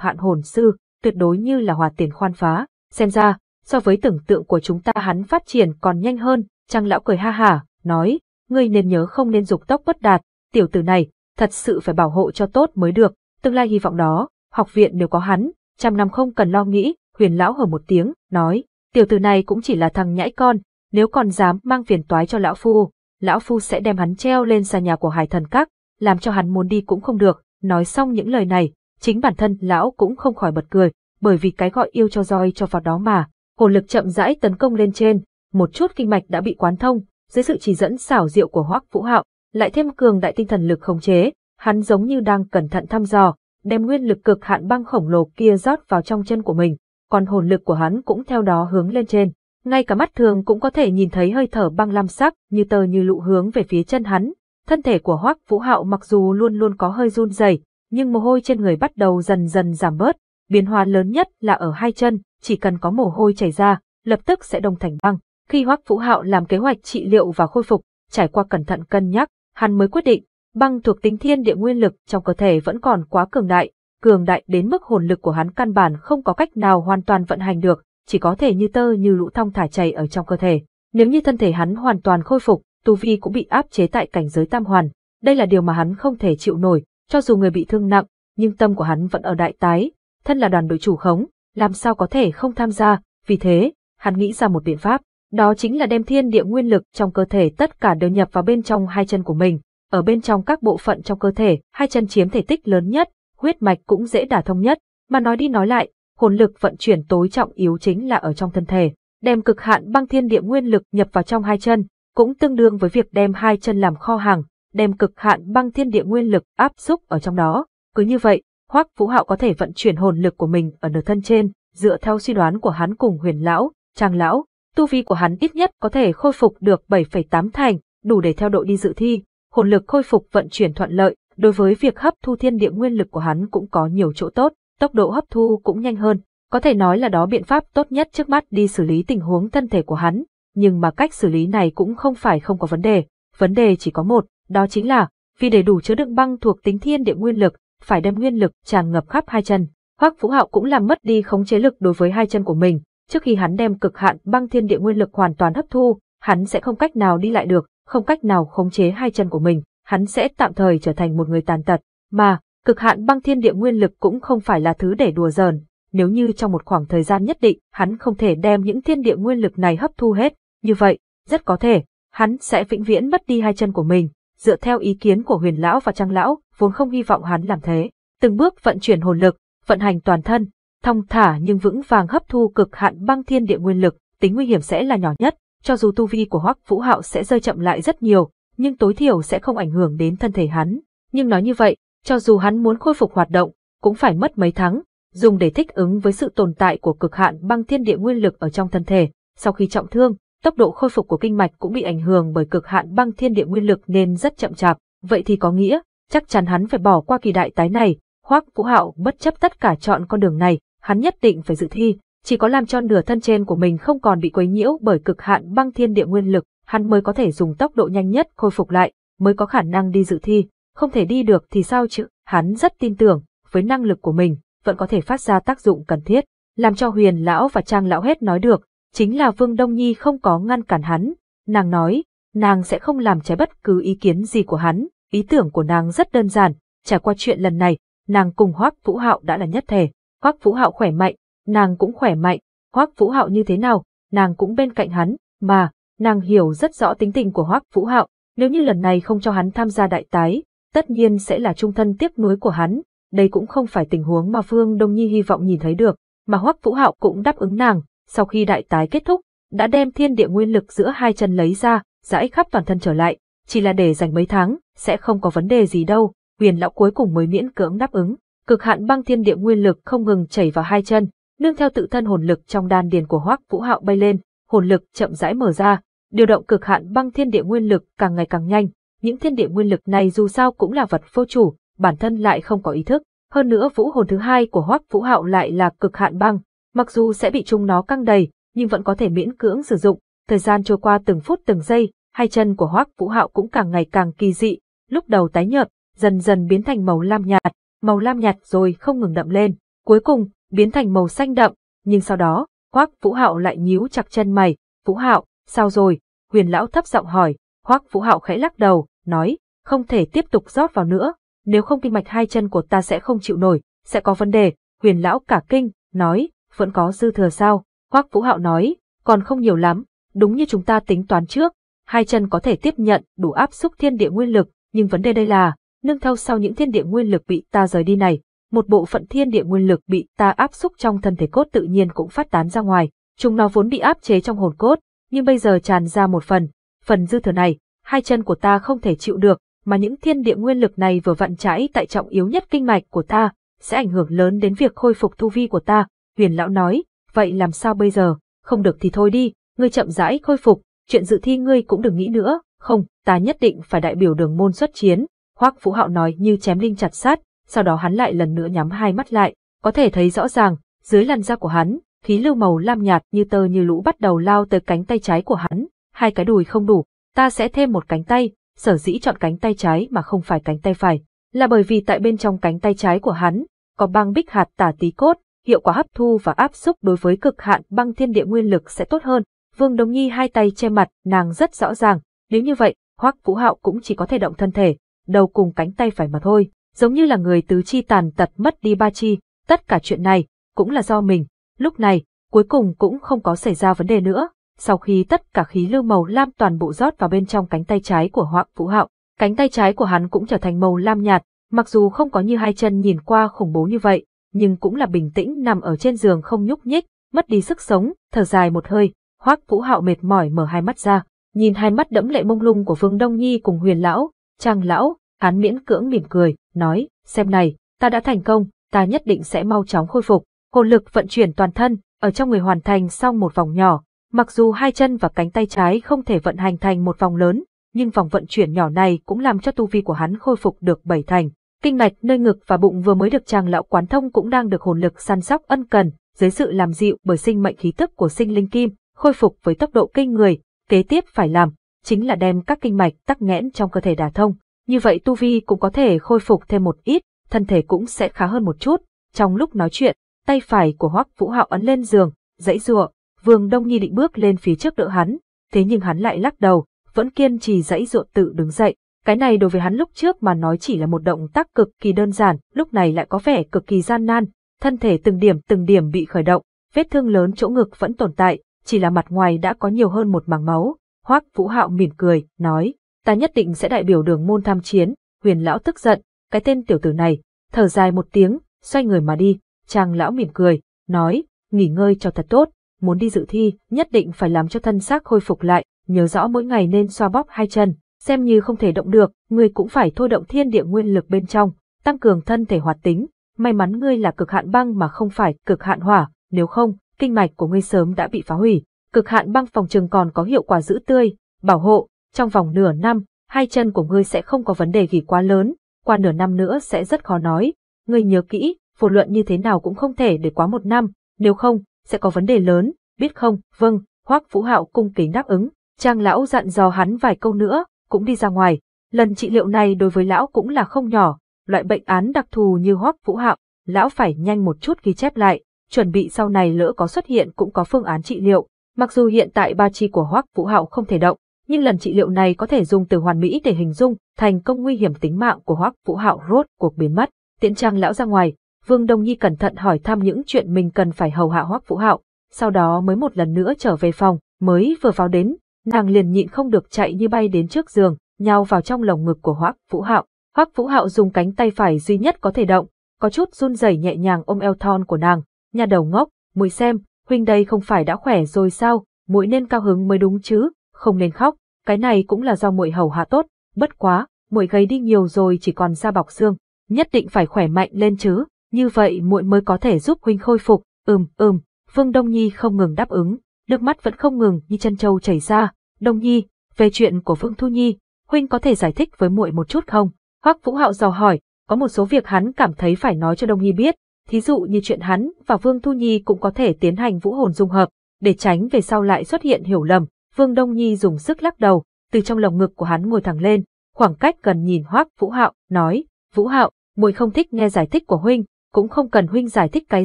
hạn hồn sư, tuyệt đối như là hòa tiền khoan phá, xem ra, so với tưởng tượng của chúng ta hắn phát triển còn nhanh hơn, Trang lão cười ha hả, nói, ngươi nên nhớ không nên dục tốc bất đạt, tiểu tử này, thật sự phải bảo hộ cho tốt mới được, tương lai hy vọng đó, học viện đều có hắn, trăm năm không cần lo nghĩ, huyền lão hở một tiếng, nói, tiểu tử này cũng chỉ là thằng nhãi con, nếu còn dám mang phiền toái cho lão phu, lão phu sẽ đem hắn treo lên xa nhà của hải thần các, làm cho hắn muốn đi cũng không được, nói xong những lời này, chính bản thân lão cũng không khỏi bật cười, bởi vì cái gọi yêu cho roi cho vào đó mà, hồn lực chậm rãi tấn công lên trên, một chút kinh mạch đã bị quán thông, dưới sự chỉ dẫn xảo diệu của Hoắc Vũ Hạo, lại thêm cường đại tinh thần lực khống chế, hắn giống như đang cẩn thận thăm dò, đem nguyên lực cực hạn băng khổng lồ kia rót vào trong chân của mình, còn hồn lực của hắn cũng theo đó hướng lên trên. Ngay cả mắt thường cũng có thể nhìn thấy hơi thở băng lam sắc như tờ như lụ hướng về phía chân hắn. Thân thể của Hoắc Vũ Hạo mặc dù luôn luôn có hơi run rẩy, nhưng mồ hôi trên người bắt đầu dần dần giảm bớt, biến hóa lớn nhất là ở hai chân, chỉ cần có mồ hôi chảy ra, lập tức sẽ đông thành băng. Khi Hoắc Vũ Hạo làm kế hoạch trị liệu và khôi phục, trải qua cẩn thận cân nhắc, hắn mới quyết định băng thuộc tính thiên địa nguyên lực trong cơ thể vẫn còn quá cường đại, cường đại đến mức hồn lực của hắn căn bản không có cách nào hoàn toàn vận hành được, chỉ có thể như tơ như lũ thong thả chảy ở trong cơ thể. Nếu như thân thể hắn hoàn toàn khôi phục, tu vi cũng bị áp chế tại cảnh giới tam hoàn, đây là điều mà hắn không thể chịu nổi, cho dù người bị thương nặng, nhưng tâm của hắn vẫn ở đại tái, thân là đoàn đội chủ khống, làm sao có thể không tham gia, vì thế, hắn nghĩ ra một biện pháp, đó chính là đem thiên địa nguyên lực trong cơ thể tất cả đều nhập vào bên trong hai chân của mình, ở bên trong các bộ phận trong cơ thể, hai chân chiếm thể tích lớn nhất, huyết mạch cũng dễ đả thông nhất. Mà nói đi nói lại, hồn lực vận chuyển tối trọng yếu chính là ở trong thân thể, đem cực hạn băng thiên địa nguyên lực nhập vào trong hai chân, cũng tương đương với việc đem hai chân làm kho hàng, đem cực hạn băng thiên địa nguyên lực áp xúc ở trong đó. Cứ như vậy, Hoắc Vũ Hạo có thể vận chuyển hồn lực của mình ở nửa thân trên, dựa theo suy đoán của hắn cùng Huyền lão, Trang lão, tu vi của hắn ít nhất có thể khôi phục được 7,8 thành, đủ để theo đội đi dự thi hồn lực khôi phục vận chuyển thuận lợi, đối với việc hấp thu thiên địa nguyên lực của hắn cũng có nhiều chỗ tốt, tốc độ hấp thu cũng nhanh hơn, có thể nói là đó biện pháp tốt nhất trước mắt đi xử lý tình huống thân thể của hắn, nhưng mà cách xử lý này cũng không phải không có vấn đề, vấn đề chỉ có một, đó chính là, vì để đủ chứa đựng băng thuộc tính thiên địa nguyên lực, phải đem nguyên lực tràn ngập khắp hai chân. Hoắc Vũ Hạo cũng làm mất đi khống chế lực đối với hai chân của mình, trước khi hắn đem cực hạn băng thiên địa nguyên lực hoàn toàn hấp thu, hắn sẽ không cách nào đi lại được, không cách nào khống chế hai chân của mình, hắn sẽ tạm thời trở thành một người tàn tật, mà cực hạn băng thiên địa nguyên lực cũng không phải là thứ để đùa giỡn, nếu như trong một khoảng thời gian nhất định, hắn không thể đem những thiên địa nguyên lực này hấp thu hết, như vậy, rất có thể hắn sẽ vĩnh viễn mất đi hai chân của mình, dựa theo ý kiến của Huyền lão và Trang lão, vốn không hy vọng hắn làm thế, từng bước vận chuyển hồn lực, vận hành toàn thân, thong thả nhưng vững vàng hấp thu cực hạn băng thiên địa nguyên lực, tính nguy hiểm sẽ là nhỏ nhất, cho dù tu vi của Hoắc Vũ Hạo sẽ rơi chậm lại rất nhiều, nhưng tối thiểu sẽ không ảnh hưởng đến thân thể hắn. Nhưng nói như vậy, cho dù hắn muốn khôi phục hoạt động, cũng phải mất mấy tháng, dùng để thích ứng với sự tồn tại của cực hạn băng thiên địa nguyên lực ở trong thân thể. Sau khi trọng thương, tốc độ khôi phục của kinh mạch cũng bị ảnh hưởng bởi cực hạn băng thiên địa nguyên lực nên rất chậm chạp. Vậy thì có nghĩa, chắc chắn hắn phải bỏ qua kỳ đại tái này. Hoắc Vũ Hạo bất chấp tất cả chọn con đường này, hắn nhất định phải dự thi, chỉ có làm cho nửa thân trên của mình không còn bị quấy nhiễu bởi cực hạn băng thiên địa nguyên lực, hắn mới có thể dùng tốc độ nhanh nhất khôi phục lại, mới có khả năng đi dự thi, không thể đi được thì sao chứ, hắn rất tin tưởng, với năng lực của mình, vẫn có thể phát ra tác dụng cần thiết, làm cho huyền lão và trang lão hết nói được, chính là Vương Đông Nhi không có ngăn cản hắn, nàng nói, nàng sẽ không làm trái bất cứ ý kiến gì của hắn, ý tưởng của nàng rất đơn giản, trải qua chuyện lần này, nàng cùng Hoác Vũ Hạo đã là nhất thể, Hoác Vũ Hạo khỏe mạnh, nàng cũng khỏe mạnh, Hoắc Vũ Hạo như thế nào, nàng cũng bên cạnh hắn, mà, nàng hiểu rất rõ tính tình của Hoắc Vũ Hạo, nếu như lần này không cho hắn tham gia đại tái, tất nhiên sẽ là trung thân tiếc nuối của hắn, đây cũng không phải tình huống mà Phương Đông Nhi hy vọng nhìn thấy được, mà Hoắc Vũ Hạo cũng đáp ứng nàng, sau khi đại tái kết thúc, đã đem thiên địa nguyên lực giữa hai chân lấy ra, giải khắp toàn thân trở lại, chỉ là để dành mấy tháng, sẽ không có vấn đề gì đâu, huyền lão cuối cùng mới miễn cưỡng đáp ứng, cực hạn băng thiên địa nguyên lực không ngừng chảy vào hai chân, nương theo tự thân hồn lực trong đan điền của Hoắc Vũ Hạo bay lên, hồn lực chậm rãi mở ra, điều động cực hạn băng thiên địa nguyên lực càng ngày càng nhanh, những thiên địa nguyên lực này dù sao cũng là vật vô chủ, bản thân lại không có ý thức, hơn nữa vũ hồn thứ hai của Hoắc Vũ Hạo lại là cực hạn băng, mặc dù sẽ bị chúng nó căng đầy, nhưng vẫn có thể miễn cưỡng sử dụng, thời gian trôi qua từng phút từng giây, hai chân của Hoắc Vũ Hạo cũng càng ngày càng kỳ dị, lúc đầu tái nhợt, dần dần biến thành màu lam nhạt, màu lam nhạt rồi không ngừng đậm lên, cuối cùng biến thành màu xanh đậm, nhưng sau đó, Hoác Vũ Hạo lại nhíu chặt chân mày, Vũ Hạo, sao rồi? Huyền lão thấp giọng hỏi, Hoác Vũ Hạo khẽ lắc đầu, nói, không thể tiếp tục rót vào nữa, nếu không kinh mạch hai chân của ta sẽ không chịu nổi, sẽ có vấn đề, huyền lão cả kinh, nói, vẫn có dư thừa sao, Hoác Vũ Hạo nói, còn không nhiều lắm, đúng như chúng ta tính toán trước, hai chân có thể tiếp nhận đủ áp xúc thiên địa nguyên lực, nhưng vấn đề đây là, nương theo sau những thiên địa nguyên lực bị ta rời đi này, một bộ phận thiên địa nguyên lực bị ta áp xúc trong thân thể cốt tự nhiên cũng phát tán ra ngoài, chúng nó vốn bị áp chế trong hồn cốt, nhưng bây giờ tràn ra một phần, phần dư thừa này, hai chân của ta không thể chịu được, mà những thiên địa nguyên lực này vừa vặn chảy tại trọng yếu nhất kinh mạch của ta, sẽ ảnh hưởng lớn đến việc khôi phục thu vi của ta, huyền lão nói, vậy làm sao bây giờ, không được thì thôi đi, ngươi chậm rãi khôi phục, chuyện dự thi ngươi cũng đừng nghĩ nữa, không, ta nhất định phải đại biểu đường môn xuất chiến, hoắc vũ hạo nói như chém linh chặt sát, sau đó hắn lại lần nữa nhắm hai mắt lại, có thể thấy rõ ràng, dưới làn da của hắn, khí lưu màu lam nhạt như tơ như lũ bắt đầu lao tới cánh tay trái của hắn, hai cái đùi không đủ, ta sẽ thêm một cánh tay, sở dĩ chọn cánh tay trái mà không phải cánh tay phải, là bởi vì tại bên trong cánh tay trái của hắn, có băng bích hạt tả tí cốt, hiệu quả hấp thu và áp xúc đối với cực hạn băng thiên địa nguyên lực sẽ tốt hơn. Vương Đồng Nhi hai tay che mặt, nàng rất rõ ràng, nếu như vậy, Hoắc Vũ Hạo cũng chỉ có thể động thân thể, đầu cùng cánh tay phải mà thôi giống như là người tứ chi tàn tật mất đi ba chi, tất cả chuyện này, cũng là do mình, lúc này, cuối cùng cũng không có xảy ra vấn đề nữa, sau khi tất cả khí lưu màu lam toàn bộ rót vào bên trong cánh tay trái của Hoạng Vũ Hạo, cánh tay trái của hắn cũng trở thành màu lam nhạt, mặc dù không có như hai chân nhìn qua khủng bố như vậy, nhưng cũng là bình tĩnh nằm ở trên giường không nhúc nhích, mất đi sức sống, thở dài một hơi, Hoắc Vũ Hạo mệt mỏi mở hai mắt ra, nhìn hai mắt đẫm lệ mông lung của Vương Đông Nhi cùng Huyền lão, Trang lão, hắn miễn cưỡng mỉm cười, nói, xem này, ta đã thành công, ta nhất định sẽ mau chóng khôi phục. Hồn lực vận chuyển toàn thân, ở trong người hoàn thành xong một vòng nhỏ, mặc dù hai chân và cánh tay trái không thể vận hành thành một vòng lớn, nhưng vòng vận chuyển nhỏ này cũng làm cho tu vi của hắn khôi phục được bảy thành. Kinh mạch nơi ngực và bụng vừa mới được chàng lão quán thông cũng đang được hồn lực săn sóc ân cần, dưới sự làm dịu bởi sinh mệnh khí tức của sinh linh kim, khôi phục với tốc độ kinh người, kế tiếp phải làm chính là đem các kinh mạch tắc nghẽn trong cơ thể đả thông, như vậy tu vi cũng có thể khôi phục thêm một ít, thân thể cũng sẽ khá hơn một chút. Trong lúc nói chuyện, tay phải của Hoắc Vũ Hạo ấn lên giường, dãy dụa, Vương Đông Nhi định bước lên phía trước đỡ hắn, thế nhưng hắn lại lắc đầu, vẫn kiên trì dãy dụa tự đứng dậy. Cái này đối với hắn lúc trước mà nói chỉ là một động tác cực kỳ đơn giản, lúc này lại có vẻ cực kỳ gian nan, thân thể từng điểm từng điểm bị khởi động, vết thương lớn chỗ ngực vẫn tồn tại, chỉ là mặt ngoài đã có nhiều hơn một mảng máu. Hoắc Vũ Hạo mỉm cười, nói: ta nhất định sẽ đại biểu đường môn tham chiến, huyền lão tức giận, cái tên tiểu tử này, thở dài một tiếng, xoay người mà đi, chàng lão mỉm cười, nói, nghỉ ngơi cho thật tốt, muốn đi dự thi, nhất định phải làm cho thân xác khôi phục lại, nhớ rõ mỗi ngày nên xoa bóp hai chân, xem như không thể động được, ngươi cũng phải thôi động thiên địa nguyên lực bên trong, tăng cường thân thể hoạt tính, may mắn ngươi là cực hạn băng mà không phải cực hạn hỏa, nếu không, kinh mạch của ngươi sớm đã bị phá hủy, cực hạn băng phòng trường còn có hiệu quả giữ tươi, bảo hộ, trong vòng nửa năm, hai chân của ngươi sẽ không có vấn đề gì quá lớn, qua nửa năm nữa sẽ rất khó nói. Ngươi nhớ kỹ, vô luận như thế nào cũng không thể để quá một năm, nếu không, sẽ có vấn đề lớn, biết không, vâng, hoắc vũ Hạo cung kính đáp ứng. Trang lão dặn dò hắn vài câu nữa, cũng đi ra ngoài. Lần trị liệu này đối với lão cũng là không nhỏ, loại bệnh án đặc thù như hoắc vũ Hạo, lão phải nhanh một chút ghi chép lại, chuẩn bị sau này lỡ có xuất hiện cũng có phương án trị liệu. Mặc dù hiện tại ba chi của hoắc vũ Hạo không thể động, nhưng lần trị liệu này có thể dùng từ hoàn mỹ để hình dung, thành công nguy hiểm tính mạng của Hoắc Vũ Hạo rốt cuộc biến mất. Tiễn Trang lão ra ngoài, Vương Đông Nhi cẩn thận hỏi thăm những chuyện mình cần phải hầu hạ Hoắc Vũ Hạo, sau đó mới một lần nữa trở về phòng, mới vừa vào đến, nàng liền nhịn không được chạy như bay đến trước giường, nhào vào trong lồng ngực của Hoắc Vũ Hạo. Hoắc Vũ Hạo dùng cánh tay phải duy nhất có thể động, có chút run rẩy nhẹ nhàng ôm eo thon của nàng, nhà đầu ngốc, muội xem, huynh đây không phải đã khỏe rồi sao, muội nên cao hứng mới đúng chứ, không nên khóc cái này cũng là do muội hầu hạ tốt, bất quá, muội gầy đi nhiều rồi chỉ còn da bọc xương, nhất định phải khỏe mạnh lên chứ, như vậy muội mới có thể giúp huynh khôi phục, ừm ừm, Phương Đông Nhi không ngừng đáp ứng, nước mắt vẫn không ngừng như chân châu chảy ra, Đông Nhi, về chuyện của Phương Thu Nhi, huynh có thể giải thích với muội một chút không? Hoắc Vũ Hạo dò hỏi, có một số việc hắn cảm thấy phải nói cho Đông Nhi biết, thí dụ như chuyện hắn và Vương Thu Nhi cũng có thể tiến hành vũ hồn dung hợp, để tránh về sau lại xuất hiện hiểu lầm, Vương Đông Nhi dùng sức lắc đầu, từ trong lòng ngực của hắn ngồi thẳng lên, khoảng cách gần nhìn Hoắc Vũ Hạo, nói, Vũ Hạo, muội không thích nghe giải thích của huynh, cũng không cần huynh giải thích cái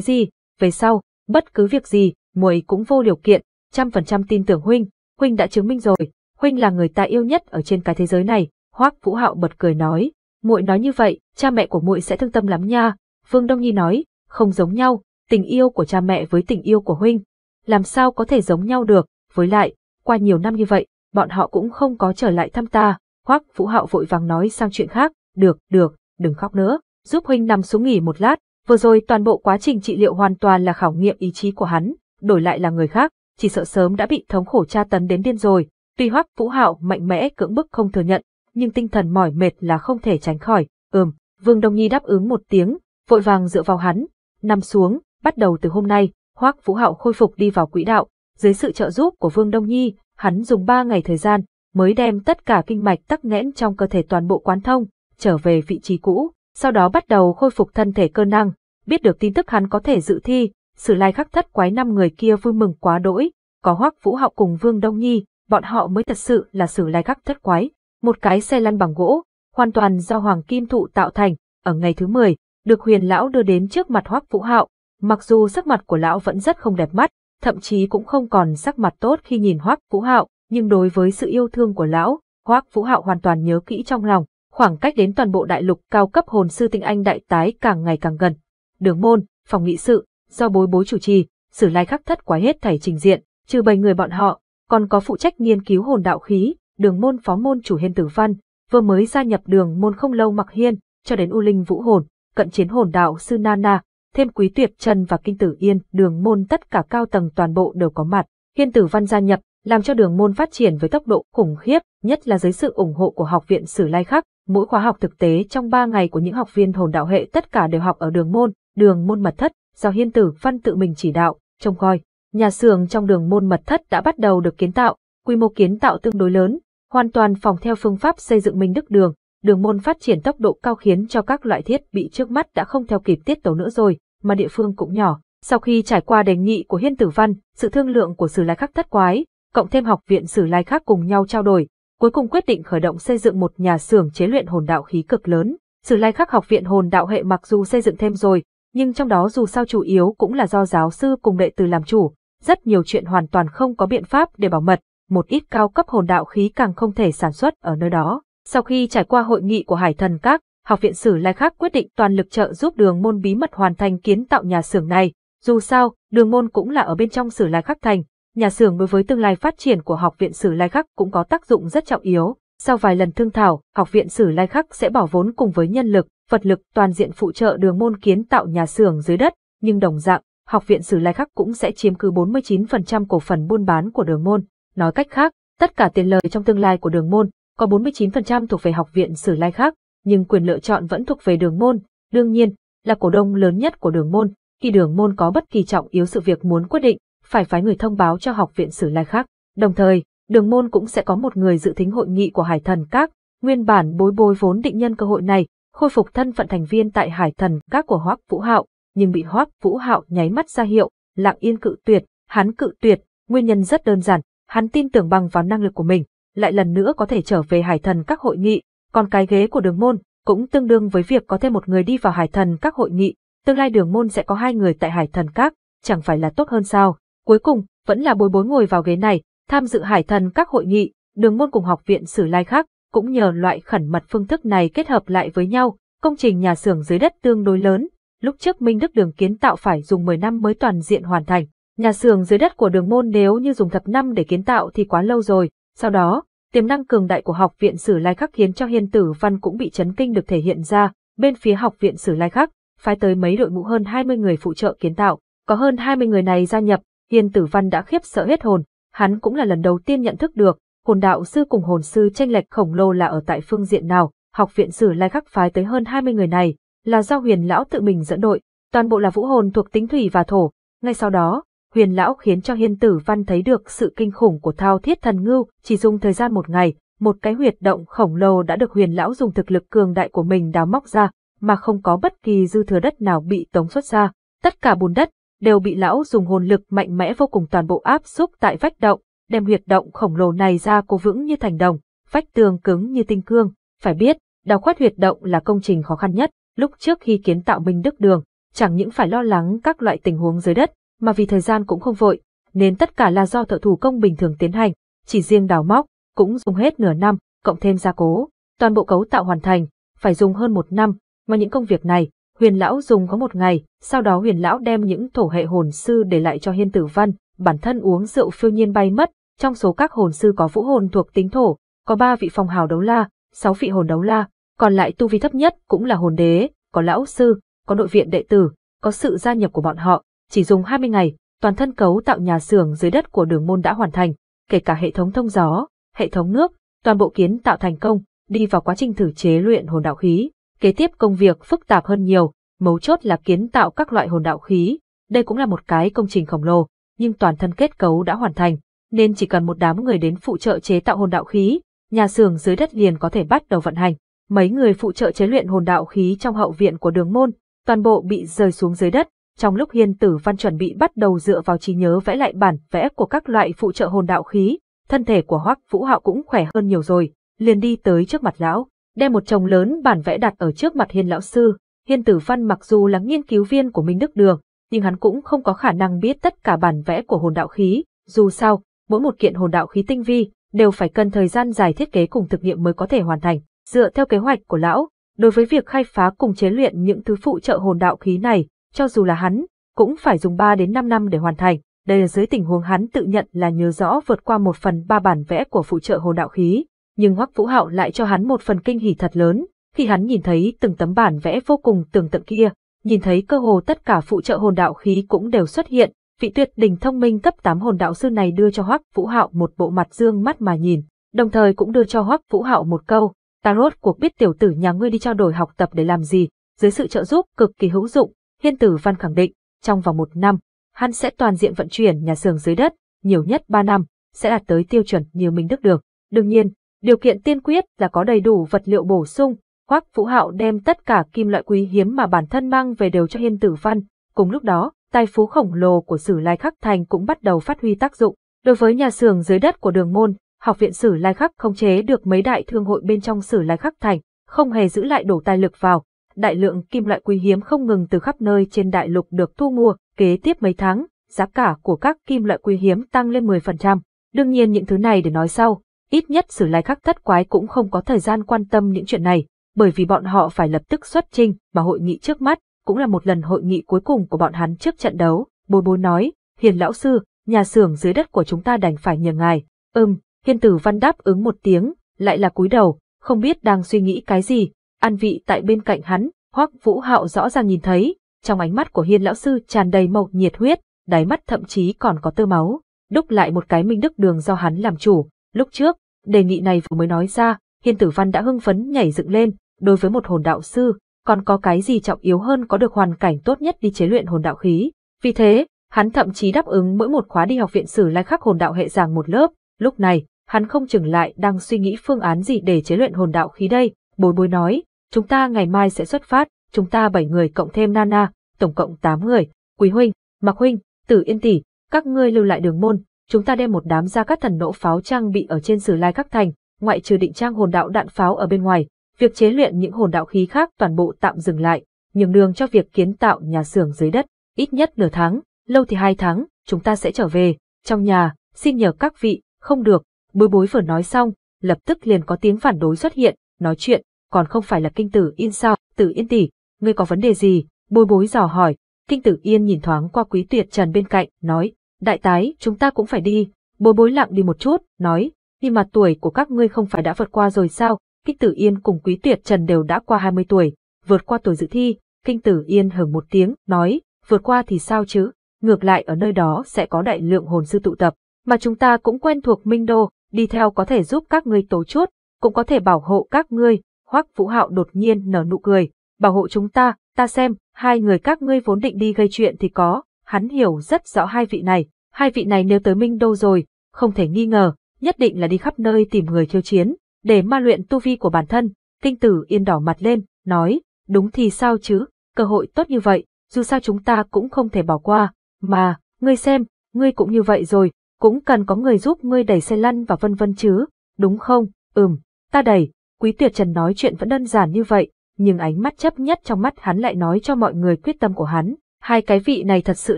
gì, về sau, bất cứ việc gì, muội cũng vô điều kiện, trăm phần trăm tin tưởng huynh, huynh đã chứng minh rồi, huynh là người ta yêu nhất ở trên cái thế giới này, Hoắc Vũ Hạo bật cười nói, muội nói như vậy, cha mẹ của muội sẽ thương tâm lắm nha, Vương Đông Nhi nói, không giống nhau, tình yêu của cha mẹ với tình yêu của huynh, làm sao có thể giống nhau được, với lại, qua nhiều năm như vậy, bọn họ cũng không có trở lại thăm ta, Hoắc Vũ Hạo vội vàng nói sang chuyện khác, được, được, đừng khóc nữa, giúp huynh nằm xuống nghỉ một lát, vừa rồi toàn bộ quá trình trị liệu hoàn toàn là khảo nghiệm ý chí của hắn, đổi lại là người khác, chỉ sợ sớm đã bị thống khổ tra tấn đến điên rồi, tuy Hoắc Vũ Hạo mạnh mẽ cưỡng bức không thừa nhận, nhưng tinh thần mỏi mệt là không thể tránh khỏi, ừm, Vương Đông Nhi đáp ứng một tiếng, vội vàng dựa vào hắn, nằm xuống, bắt đầu từ hôm nay, Hoắc Vũ Hạo khôi phục đi vào quỹ đạo, dưới sự trợ giúp của Vương Đông Nhi, hắn dùng 3 ngày thời gian mới đem tất cả kinh mạch tắc nghẽn trong cơ thể toàn bộ quán thông, trở về vị trí cũ, sau đó bắt đầu khôi phục thân thể cơ năng, biết được tin tức hắn có thể dự thi, sử lai khắc thất quái năm người kia vui mừng quá đỗi, có hoắc vũ hạo cùng Vương Đông Nhi, bọn họ mới thật sự là sử lai khắc thất quái, một cái xe lăn bằng gỗ, hoàn toàn do hoàng kim thụ tạo thành, ở ngày thứ 10, được huyền lão đưa đến trước mặt hoắc vũ hạo, mặc dù sắc mặt của lão vẫn rất không đẹp mắt, thậm chí cũng không còn sắc mặt tốt khi nhìn Hoắc Vũ Hạo, nhưng đối với sự yêu thương của lão, Hoắc Vũ Hạo hoàn toàn nhớ kỹ trong lòng, khoảng cách đến toàn bộ đại lục cao cấp hồn sư tinh anh đại tái càng ngày càng gần. Đường môn, phòng nghị sự, do bối bối chủ trì, sử lai khắc thất quái hết thảy trình diện, trừ bảy người bọn họ, còn có phụ trách nghiên cứu hồn đạo khí, đường môn phó môn chủ hiên tử văn, vừa mới gia nhập đường môn không lâu mặc hiên, cho đến u linh vũ hồn, cận chiến hồn đạo sư Nana, thêm Quý Tuyệt Trần và Kinh Tử Yên, đường môn tất cả cao tầng toàn bộ đều có mặt. Hiên Tử Văn gia nhập, làm cho đường môn phát triển với tốc độ khủng khiếp, nhất là dưới sự ủng hộ của học viện Sử Lai Khắc. Mỗi khóa học thực tế trong 3 ngày của những học viên hồn đạo hệ tất cả đều học ở đường môn, đường môn mật thất, do Hiên Tử Văn tự mình chỉ đạo, trông coi. Nhà xưởng trong đường môn mật thất đã bắt đầu được kiến tạo, quy mô kiến tạo tương đối lớn, hoàn toàn phòng theo phương pháp xây dựng Minh Đức Đường, đường môn phát triển tốc độ cao khiến cho các loại thiết bị trước mắt đã không theo kịp tiết tấu nữa rồi, mà địa phương cũng nhỏ. Sau khi trải qua đề nghị của Hiên Tử Văn, sự thương lượng của Sử Lai Khắc thất quái, cộng thêm học viện Sử Lai Khắc cùng nhau trao đổi, cuối cùng quyết định khởi động xây dựng một nhà xưởng chế luyện hồn đạo khí cực lớn. Sử Lai Khắc học viện hồn đạo hệ mặc dù xây dựng thêm rồi, nhưng trong đó dù sao chủ yếu cũng là do giáo sư cùng đệ tử làm chủ, rất nhiều chuyện hoàn toàn không có biện pháp để bảo mật, một ít cao cấp hồn đạo khí càng không thể sản xuất ở nơi đó. Sau khi trải qua hội nghị của Hải Thần Các, Học viện Sử Lai Khắc quyết định toàn lực trợ giúp Đường Môn bí mật hoàn thành kiến tạo nhà xưởng này. Dù sao, Đường Môn cũng là ở bên trong Sử Lai Khắc thành, nhà xưởng đối với tương lai phát triển của Học viện Sử Lai Khắc cũng có tác dụng rất trọng yếu. Sau vài lần thương thảo, Học viện Sử Lai Khắc sẽ bỏ vốn cùng với nhân lực, vật lực toàn diện phụ trợ Đường Môn kiến tạo nhà xưởng dưới đất, nhưng đồng dạng, Học viện Sử Lai Khắc cũng sẽ chiếm cứ 49% cổ phần buôn bán của Đường Môn. Nói cách khác, tất cả tiền lời trong tương lai của Đường Môn có 49% thuộc về học viện Sử Lai khác, nhưng quyền lựa chọn vẫn thuộc về Đường Môn, đương nhiên là cổ đông lớn nhất của Đường Môn, khi Đường Môn có bất kỳ trọng yếu sự việc muốn quyết định, phải phái người thông báo cho học viện Sử Lai khác. Đồng thời, Đường Môn cũng sẽ có một người dự thính hội nghị của Hải Thần Các, nguyên bản bối bối vốn định nhân cơ hội này, khôi phục thân phận thành viên tại Hải Thần Các của Hoắc Vũ Hạo, nhưng bị Hoắc Vũ Hạo nháy mắt ra hiệu, lặng yên cự tuyệt, hắn cự tuyệt, nguyên nhân rất đơn giản, hắn tin tưởng bằng vào năng lực của mình, lại lần nữa có thể trở về hải thần các hội nghị, còn cái ghế của đường môn cũng tương đương với việc có thêm một người đi vào hải thần các hội nghị, tương lai đường môn sẽ có hai người tại hải thần các, chẳng phải là tốt hơn sao. Cuối cùng, vẫn là bối bối ngồi vào ghế này, tham dự hải thần các hội nghị, đường môn cùng học viện sử lai khác, cũng nhờ loại khẩn mật phương thức này kết hợp lại với nhau, công trình nhà xưởng dưới đất tương đối lớn, lúc trước Minh Đức Đường kiến tạo phải dùng 10 năm mới toàn diện hoàn thành. Nhà xưởng dưới đất của đường môn nếu như dùng thập năm để kiến tạo thì quá lâu rồi, sau đó, tiềm năng cường đại của học viện Sử Lai Khắc khiến cho Hiên Tử Văn cũng bị chấn kinh được thể hiện ra, bên phía học viện Sử Lai Khắc, phái tới mấy đội ngũ hơn 20 người phụ trợ kiến tạo, có hơn 20 người này gia nhập, Hiên Tử Văn đã khiếp sợ hết hồn, hắn cũng là lần đầu tiên nhận thức được, hồn đạo sư cùng hồn sư tranh lệch khổng lồ là ở tại phương diện nào, học viện Sử Lai Khắc phái tới hơn 20 người này, là do Huyền lão tự mình dẫn đội, toàn bộ là vũ hồn thuộc tính thủy và thổ, ngay sau đó, huyền lão khiến cho hiên tử văn thấy được sự kinh khủng của thao thiết thần ngưu, chỉ dùng thời gian một ngày, một cái huyệt động khổng lồ đã được huyền lão dùng thực lực cường đại của mình đào móc ra, mà không có bất kỳ dư thừa đất nào bị tống xuất ra. Tất cả bùn đất đều bị lão dùng hồn lực mạnh mẽ vô cùng toàn bộ áp xúc tại vách động, đem huyệt động khổng lồ này ra cố vững như thành đồng, vách tường cứng như tinh cương. Phải biết, đào khoét huyệt động là công trình khó khăn nhất, lúc trước khi kiến tạo Minh Đức Đường, chẳng những phải lo lắng các loại tình huống dưới đất, mà vì thời gian cũng không vội, nên tất cả là do thợ thủ công bình thường tiến hành, chỉ riêng đào móc, cũng dùng hết nửa năm, cộng thêm gia cố, toàn bộ cấu tạo hoàn thành, phải dùng hơn một năm, mà những công việc này, huyền lão dùng có một ngày, sau đó huyền lão đem những thổ hệ hồn sư để lại cho hiên tử văn, bản thân uống rượu phiêu nhiên bay mất, trong số các hồn sư có vũ hồn thuộc tính thổ, có ba vị phong hào đấu la, sáu vị hồn đấu la, còn lại tu vi thấp nhất cũng là hồn đế, có lão sư, có nội viện đệ tử, có sự gia nhập của bọn họ, chỉ dùng 20 ngày, toàn thân cấu tạo nhà xưởng dưới đất của đường môn đã hoàn thành, kể cả hệ thống thông gió, hệ thống nước, toàn bộ kiến tạo thành công, đi vào quá trình thử chế luyện hồn đạo khí. Kế tiếp công việc phức tạp hơn nhiều, mấu chốt là kiến tạo các loại hồn đạo khí. Đây cũng là một cái công trình khổng lồ, nhưng toàn thân kết cấu đã hoàn thành, nên chỉ cần một đám người đến phụ trợ chế tạo hồn đạo khí, nhà xưởng dưới đất liền có thể bắt đầu vận hành. Mấy người phụ trợ chế luyện hồn đạo khí trong hậu viện của đường môn, toàn bộ bị rơi xuống dưới đất, trong lúc hiên tử văn chuẩn bị bắt đầu dựa vào trí nhớ vẽ lại bản vẽ của các loại phụ trợ hồn đạo khí, thân thể của hoắc vũ hạo cũng khỏe hơn nhiều rồi, liền đi tới trước mặt lão, đem một chồng lớn bản vẽ đặt ở trước mặt hiên lão sư. Hiên tử văn mặc dù là nghiên cứu viên của Minh Đức Đường, nhưng hắn cũng không có khả năng biết tất cả bản vẽ của hồn đạo khí, dù sao, mỗi một kiện hồn đạo khí tinh vi đều phải cần thời gian dài thiết kế cùng thực nghiệm mới có thể hoàn thành. Dựa theo kế hoạch của lão, đối với việc khai phá cùng chế luyện những thứ phụ trợ hồn đạo khí này, cho dù là hắn, cũng phải dùng 3 đến 5 năm để hoàn thành. Đây là dưới tình huống hắn tự nhận là nhớ rõ vượt qua một phần ba bản vẽ của phụ trợ hồn đạo khí, nhưng Hoắc Vũ Hạo lại cho hắn một phần kinh hỉ thật lớn, khi hắn nhìn thấy từng tấm bản vẽ vô cùng tưởng tượng kia, nhìn thấy cơ hồ tất cả phụ trợ hồn đạo khí cũng đều xuất hiện, vị tuyệt đỉnh thông minh cấp 8 hồn đạo sư này đưa cho Hoắc Vũ Hạo một bộ mặt dương mắt mà nhìn, đồng thời cũng đưa cho Hoắc Vũ Hạo một câu, "Ta rốt cuộc biết tiểu tử nhà ngươi đi trao đổi học tập để làm gì?" Dưới sự trợ giúp cực kỳ hữu dụng, Hiên Tử Văn khẳng định, trong vòng một năm, hắn sẽ toàn diện vận chuyển nhà xưởng dưới đất, nhiều nhất ba năm, sẽ đạt tới tiêu chuẩn như Minh Đức được. Đương nhiên, điều kiện tiên quyết là có đầy đủ vật liệu bổ sung, Hoắc Vũ Hạo đem tất cả kim loại quý hiếm mà bản thân mang về đều cho Hiên Tử Văn, cùng lúc đó, tài phú khổng lồ của Sử Lai Khắc Thành cũng bắt đầu phát huy tác dụng. Đối với nhà xưởng dưới đất của Đường Môn, học viện Sử Lai Khắc không chế được mấy đại thương hội bên trong Sử Lai Khắc Thành, không hề giữ lại đổ tài lực vào, đại lượng kim loại quý hiếm không ngừng từ khắp nơi trên đại lục được thu mua, kế tiếp mấy tháng, giá cả của các kim loại quý hiếm tăng lên 10%. Đương nhiên những thứ này để nói sau, ít nhất sử lai khắc thất quái cũng không có thời gian quan tâm những chuyện này, bởi vì bọn họ phải lập tức xuất trình mà hội nghị trước mắt, cũng là một lần hội nghị cuối cùng của bọn hắn trước trận đấu. Bối bối nói, hiền lão sư, nhà xưởng dưới đất của chúng ta đành phải nhờ ngài. Ừm, hiền tử văn đáp ứng một tiếng, lại là cúi đầu, không biết đang suy nghĩ cái gì, An vị tại bên cạnh hắn, Hoắc Vũ Hạo rõ ràng nhìn thấy, trong ánh mắt của Hiên lão sư tràn đầy màu nhiệt huyết, đáy mắt thậm chí còn có tơ máu, đúc lại một cái minh đức đường do hắn làm chủ. Lúc trước, đề nghị này vừa mới nói ra, Hiên Tử Văn đã hưng phấn nhảy dựng lên, đối với một hồn đạo sư, còn có cái gì trọng yếu hơn có được hoàn cảnh tốt nhất đi chế luyện hồn đạo khí. Vì thế, hắn thậm chí đáp ứng mỗi một khóa đi học viện sử lai khắc hồn đạo hệ giảng một lớp, lúc này, hắn không chừng lại đang suy nghĩ phương án gì để chế luyện hồn đạo khí đây, Bối bối nói, chúng ta ngày mai sẽ xuất phát, chúng ta 7 người cộng thêm Nana, tổng cộng 8 người, Quý Huynh, Mạc Huynh, Tử Yên Tỷ, các ngươi lưu lại đường môn, chúng ta đem một đám ra các thần nỗ pháo trang bị ở trên sử lai các thành, ngoại trừ định trang hồn đạo đạn pháo ở bên ngoài, việc chế luyện những hồn đạo khí khác toàn bộ tạm dừng lại, nhường đường cho việc kiến tạo nhà xưởng dưới đất, ít nhất nửa tháng, lâu thì hai tháng, chúng ta sẽ trở về, trong nhà, xin nhờ các vị, không được, bối bối vừa nói xong, lập tức liền có tiếng phản đối xuất hiện, nói chuyện, còn không phải là kinh tử yên sao, tử yên tỷ, ngươi có vấn đề gì, bối bối dò hỏi, kinh tử yên nhìn thoáng qua quý tuyệt trần bên cạnh, nói, đại tái, chúng ta cũng phải đi, bối bối lặng đi một chút, nói, nhưng mà tuổi của các ngươi không phải đã vượt qua rồi sao, kinh tử yên cùng quý tuyệt trần đều đã qua 20 tuổi, vượt qua tuổi dự thi, kinh tử yên hưởng một tiếng, nói, vượt qua thì sao chứ, ngược lại ở nơi đó sẽ có đại lượng hồn sư tụ tập, mà chúng ta cũng quen thuộc minh đô, đi theo có thể giúp các ngươi tổ chốt, cũng có thể bảo hộ các ngươi, Hoắc Vũ Hạo đột nhiên nở nụ cười, bảo hộ chúng ta, ta xem, hai người các ngươi vốn định đi gây chuyện thì có, hắn hiểu rất rõ hai vị này, hai vị này nếu tới Minh Đô rồi, không thể nghi ngờ, nhất định là đi khắp nơi tìm người khiêu chiến, để ma luyện tu vi của bản thân, kinh tử yên đỏ mặt lên, nói, đúng thì sao chứ, cơ hội tốt như vậy, dù sao chúng ta cũng không thể bỏ qua, mà, ngươi xem, ngươi cũng như vậy rồi, cũng cần có người giúp ngươi đẩy xe lăn và vân vân chứ, đúng không, ừm, ta đẩy, Quý Tuyệt Trần nói chuyện vẫn đơn giản như vậy, nhưng ánh mắt chấp nhất trong mắt hắn lại nói cho mọi người quyết tâm của hắn. Hai cái vị này thật sự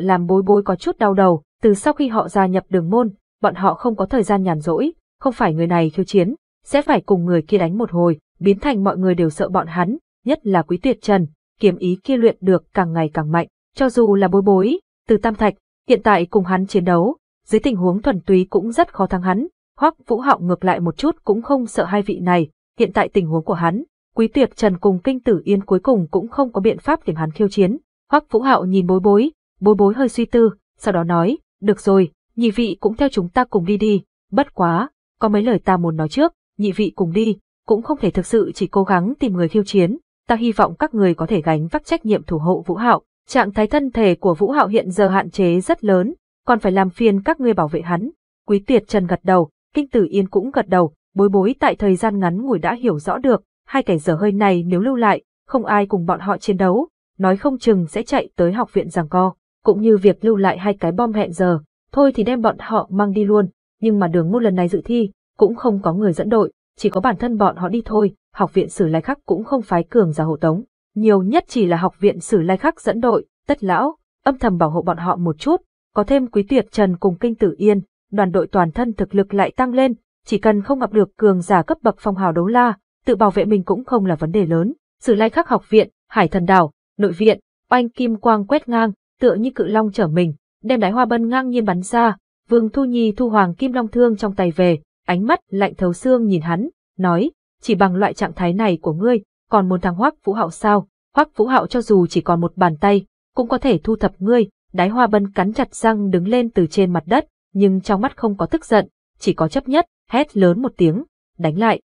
làm bối bối có chút đau đầu, từ sau khi họ gia nhập đường môn, bọn họ không có thời gian nhàn rỗi, không phải người này khiêu chiến, sẽ phải cùng người kia đánh một hồi, biến thành mọi người đều sợ bọn hắn, nhất là Quý Tuyệt Trần, kiếm ý kia luyện được càng ngày càng mạnh, cho dù là bối bối, từ Tam Thạch, hiện tại cùng hắn chiến đấu, dưới tình huống thuần túy cũng rất khó thắng hắn, Hoắc Vũ Họng ngược lại một chút cũng không sợ hai vị này, hiện tại tình huống của hắn, Quý tuyệt Trần cùng Kinh Tử Yên cuối cùng cũng không có biện pháp tìm hắn khiêu chiến. Hoắc Vũ Hạo nhìn bối bối, bối bối hơi suy tư, sau đó nói, được rồi, nhị vị cũng theo chúng ta cùng đi đi, bất quá, có mấy lời ta muốn nói trước, nhị vị cùng đi, cũng không thể thực sự chỉ cố gắng tìm người khiêu chiến, ta hy vọng các người có thể gánh vác trách nhiệm thủ hộ Vũ Hạo. Trạng thái thân thể của Vũ Hạo hiện giờ hạn chế rất lớn, còn phải làm phiền các ngươi bảo vệ hắn. Quý tuyệt Trần gật đầu, Kinh Tử Yên cũng gật đầu, bối bối tại thời gian ngắn ngủi đã hiểu rõ được, hai kẻ dở hơi này nếu lưu lại, không ai cùng bọn họ chiến đấu, nói không chừng sẽ chạy tới học viện giảng co, cũng như việc lưu lại hai cái bom hẹn giờ, thôi thì đem bọn họ mang đi luôn, nhưng mà đường một lần này dự thi, cũng không có người dẫn đội, chỉ có bản thân bọn họ đi thôi, học viện sử lai khắc cũng không phái cường giả hộ tống, nhiều nhất chỉ là học viện sử lai khắc dẫn đội, tất lão, âm thầm bảo hộ bọn họ một chút, có thêm quý tuyệt trần cùng kinh tử yên, đoàn đội toàn thân thực lực lại tăng lên, chỉ cần không gặp được cường giả cấp bậc phong hào đấu la, tự bảo vệ mình cũng không là vấn đề lớn. Sử lai khắc học viện, hải thần đảo, nội viện, oanh kim quang quét ngang, tựa như cự long trở mình, đem đái hoa bân ngang nhiên bắn ra, vương thu nhi thu hoàng kim long thương trong tay về, ánh mắt lạnh thấu xương nhìn hắn, nói, chỉ bằng loại trạng thái này của ngươi, còn muốn thắng hoác vũ hạo sao, hoắc vũ hạo cho dù chỉ còn một bàn tay, cũng có thể thu thập ngươi, đái hoa bân cắn chặt răng đứng lên từ trên mặt đất, nhưng trong mắt không có tức giận, chỉ có chấp nhất, hét lớn một tiếng, đánh lại.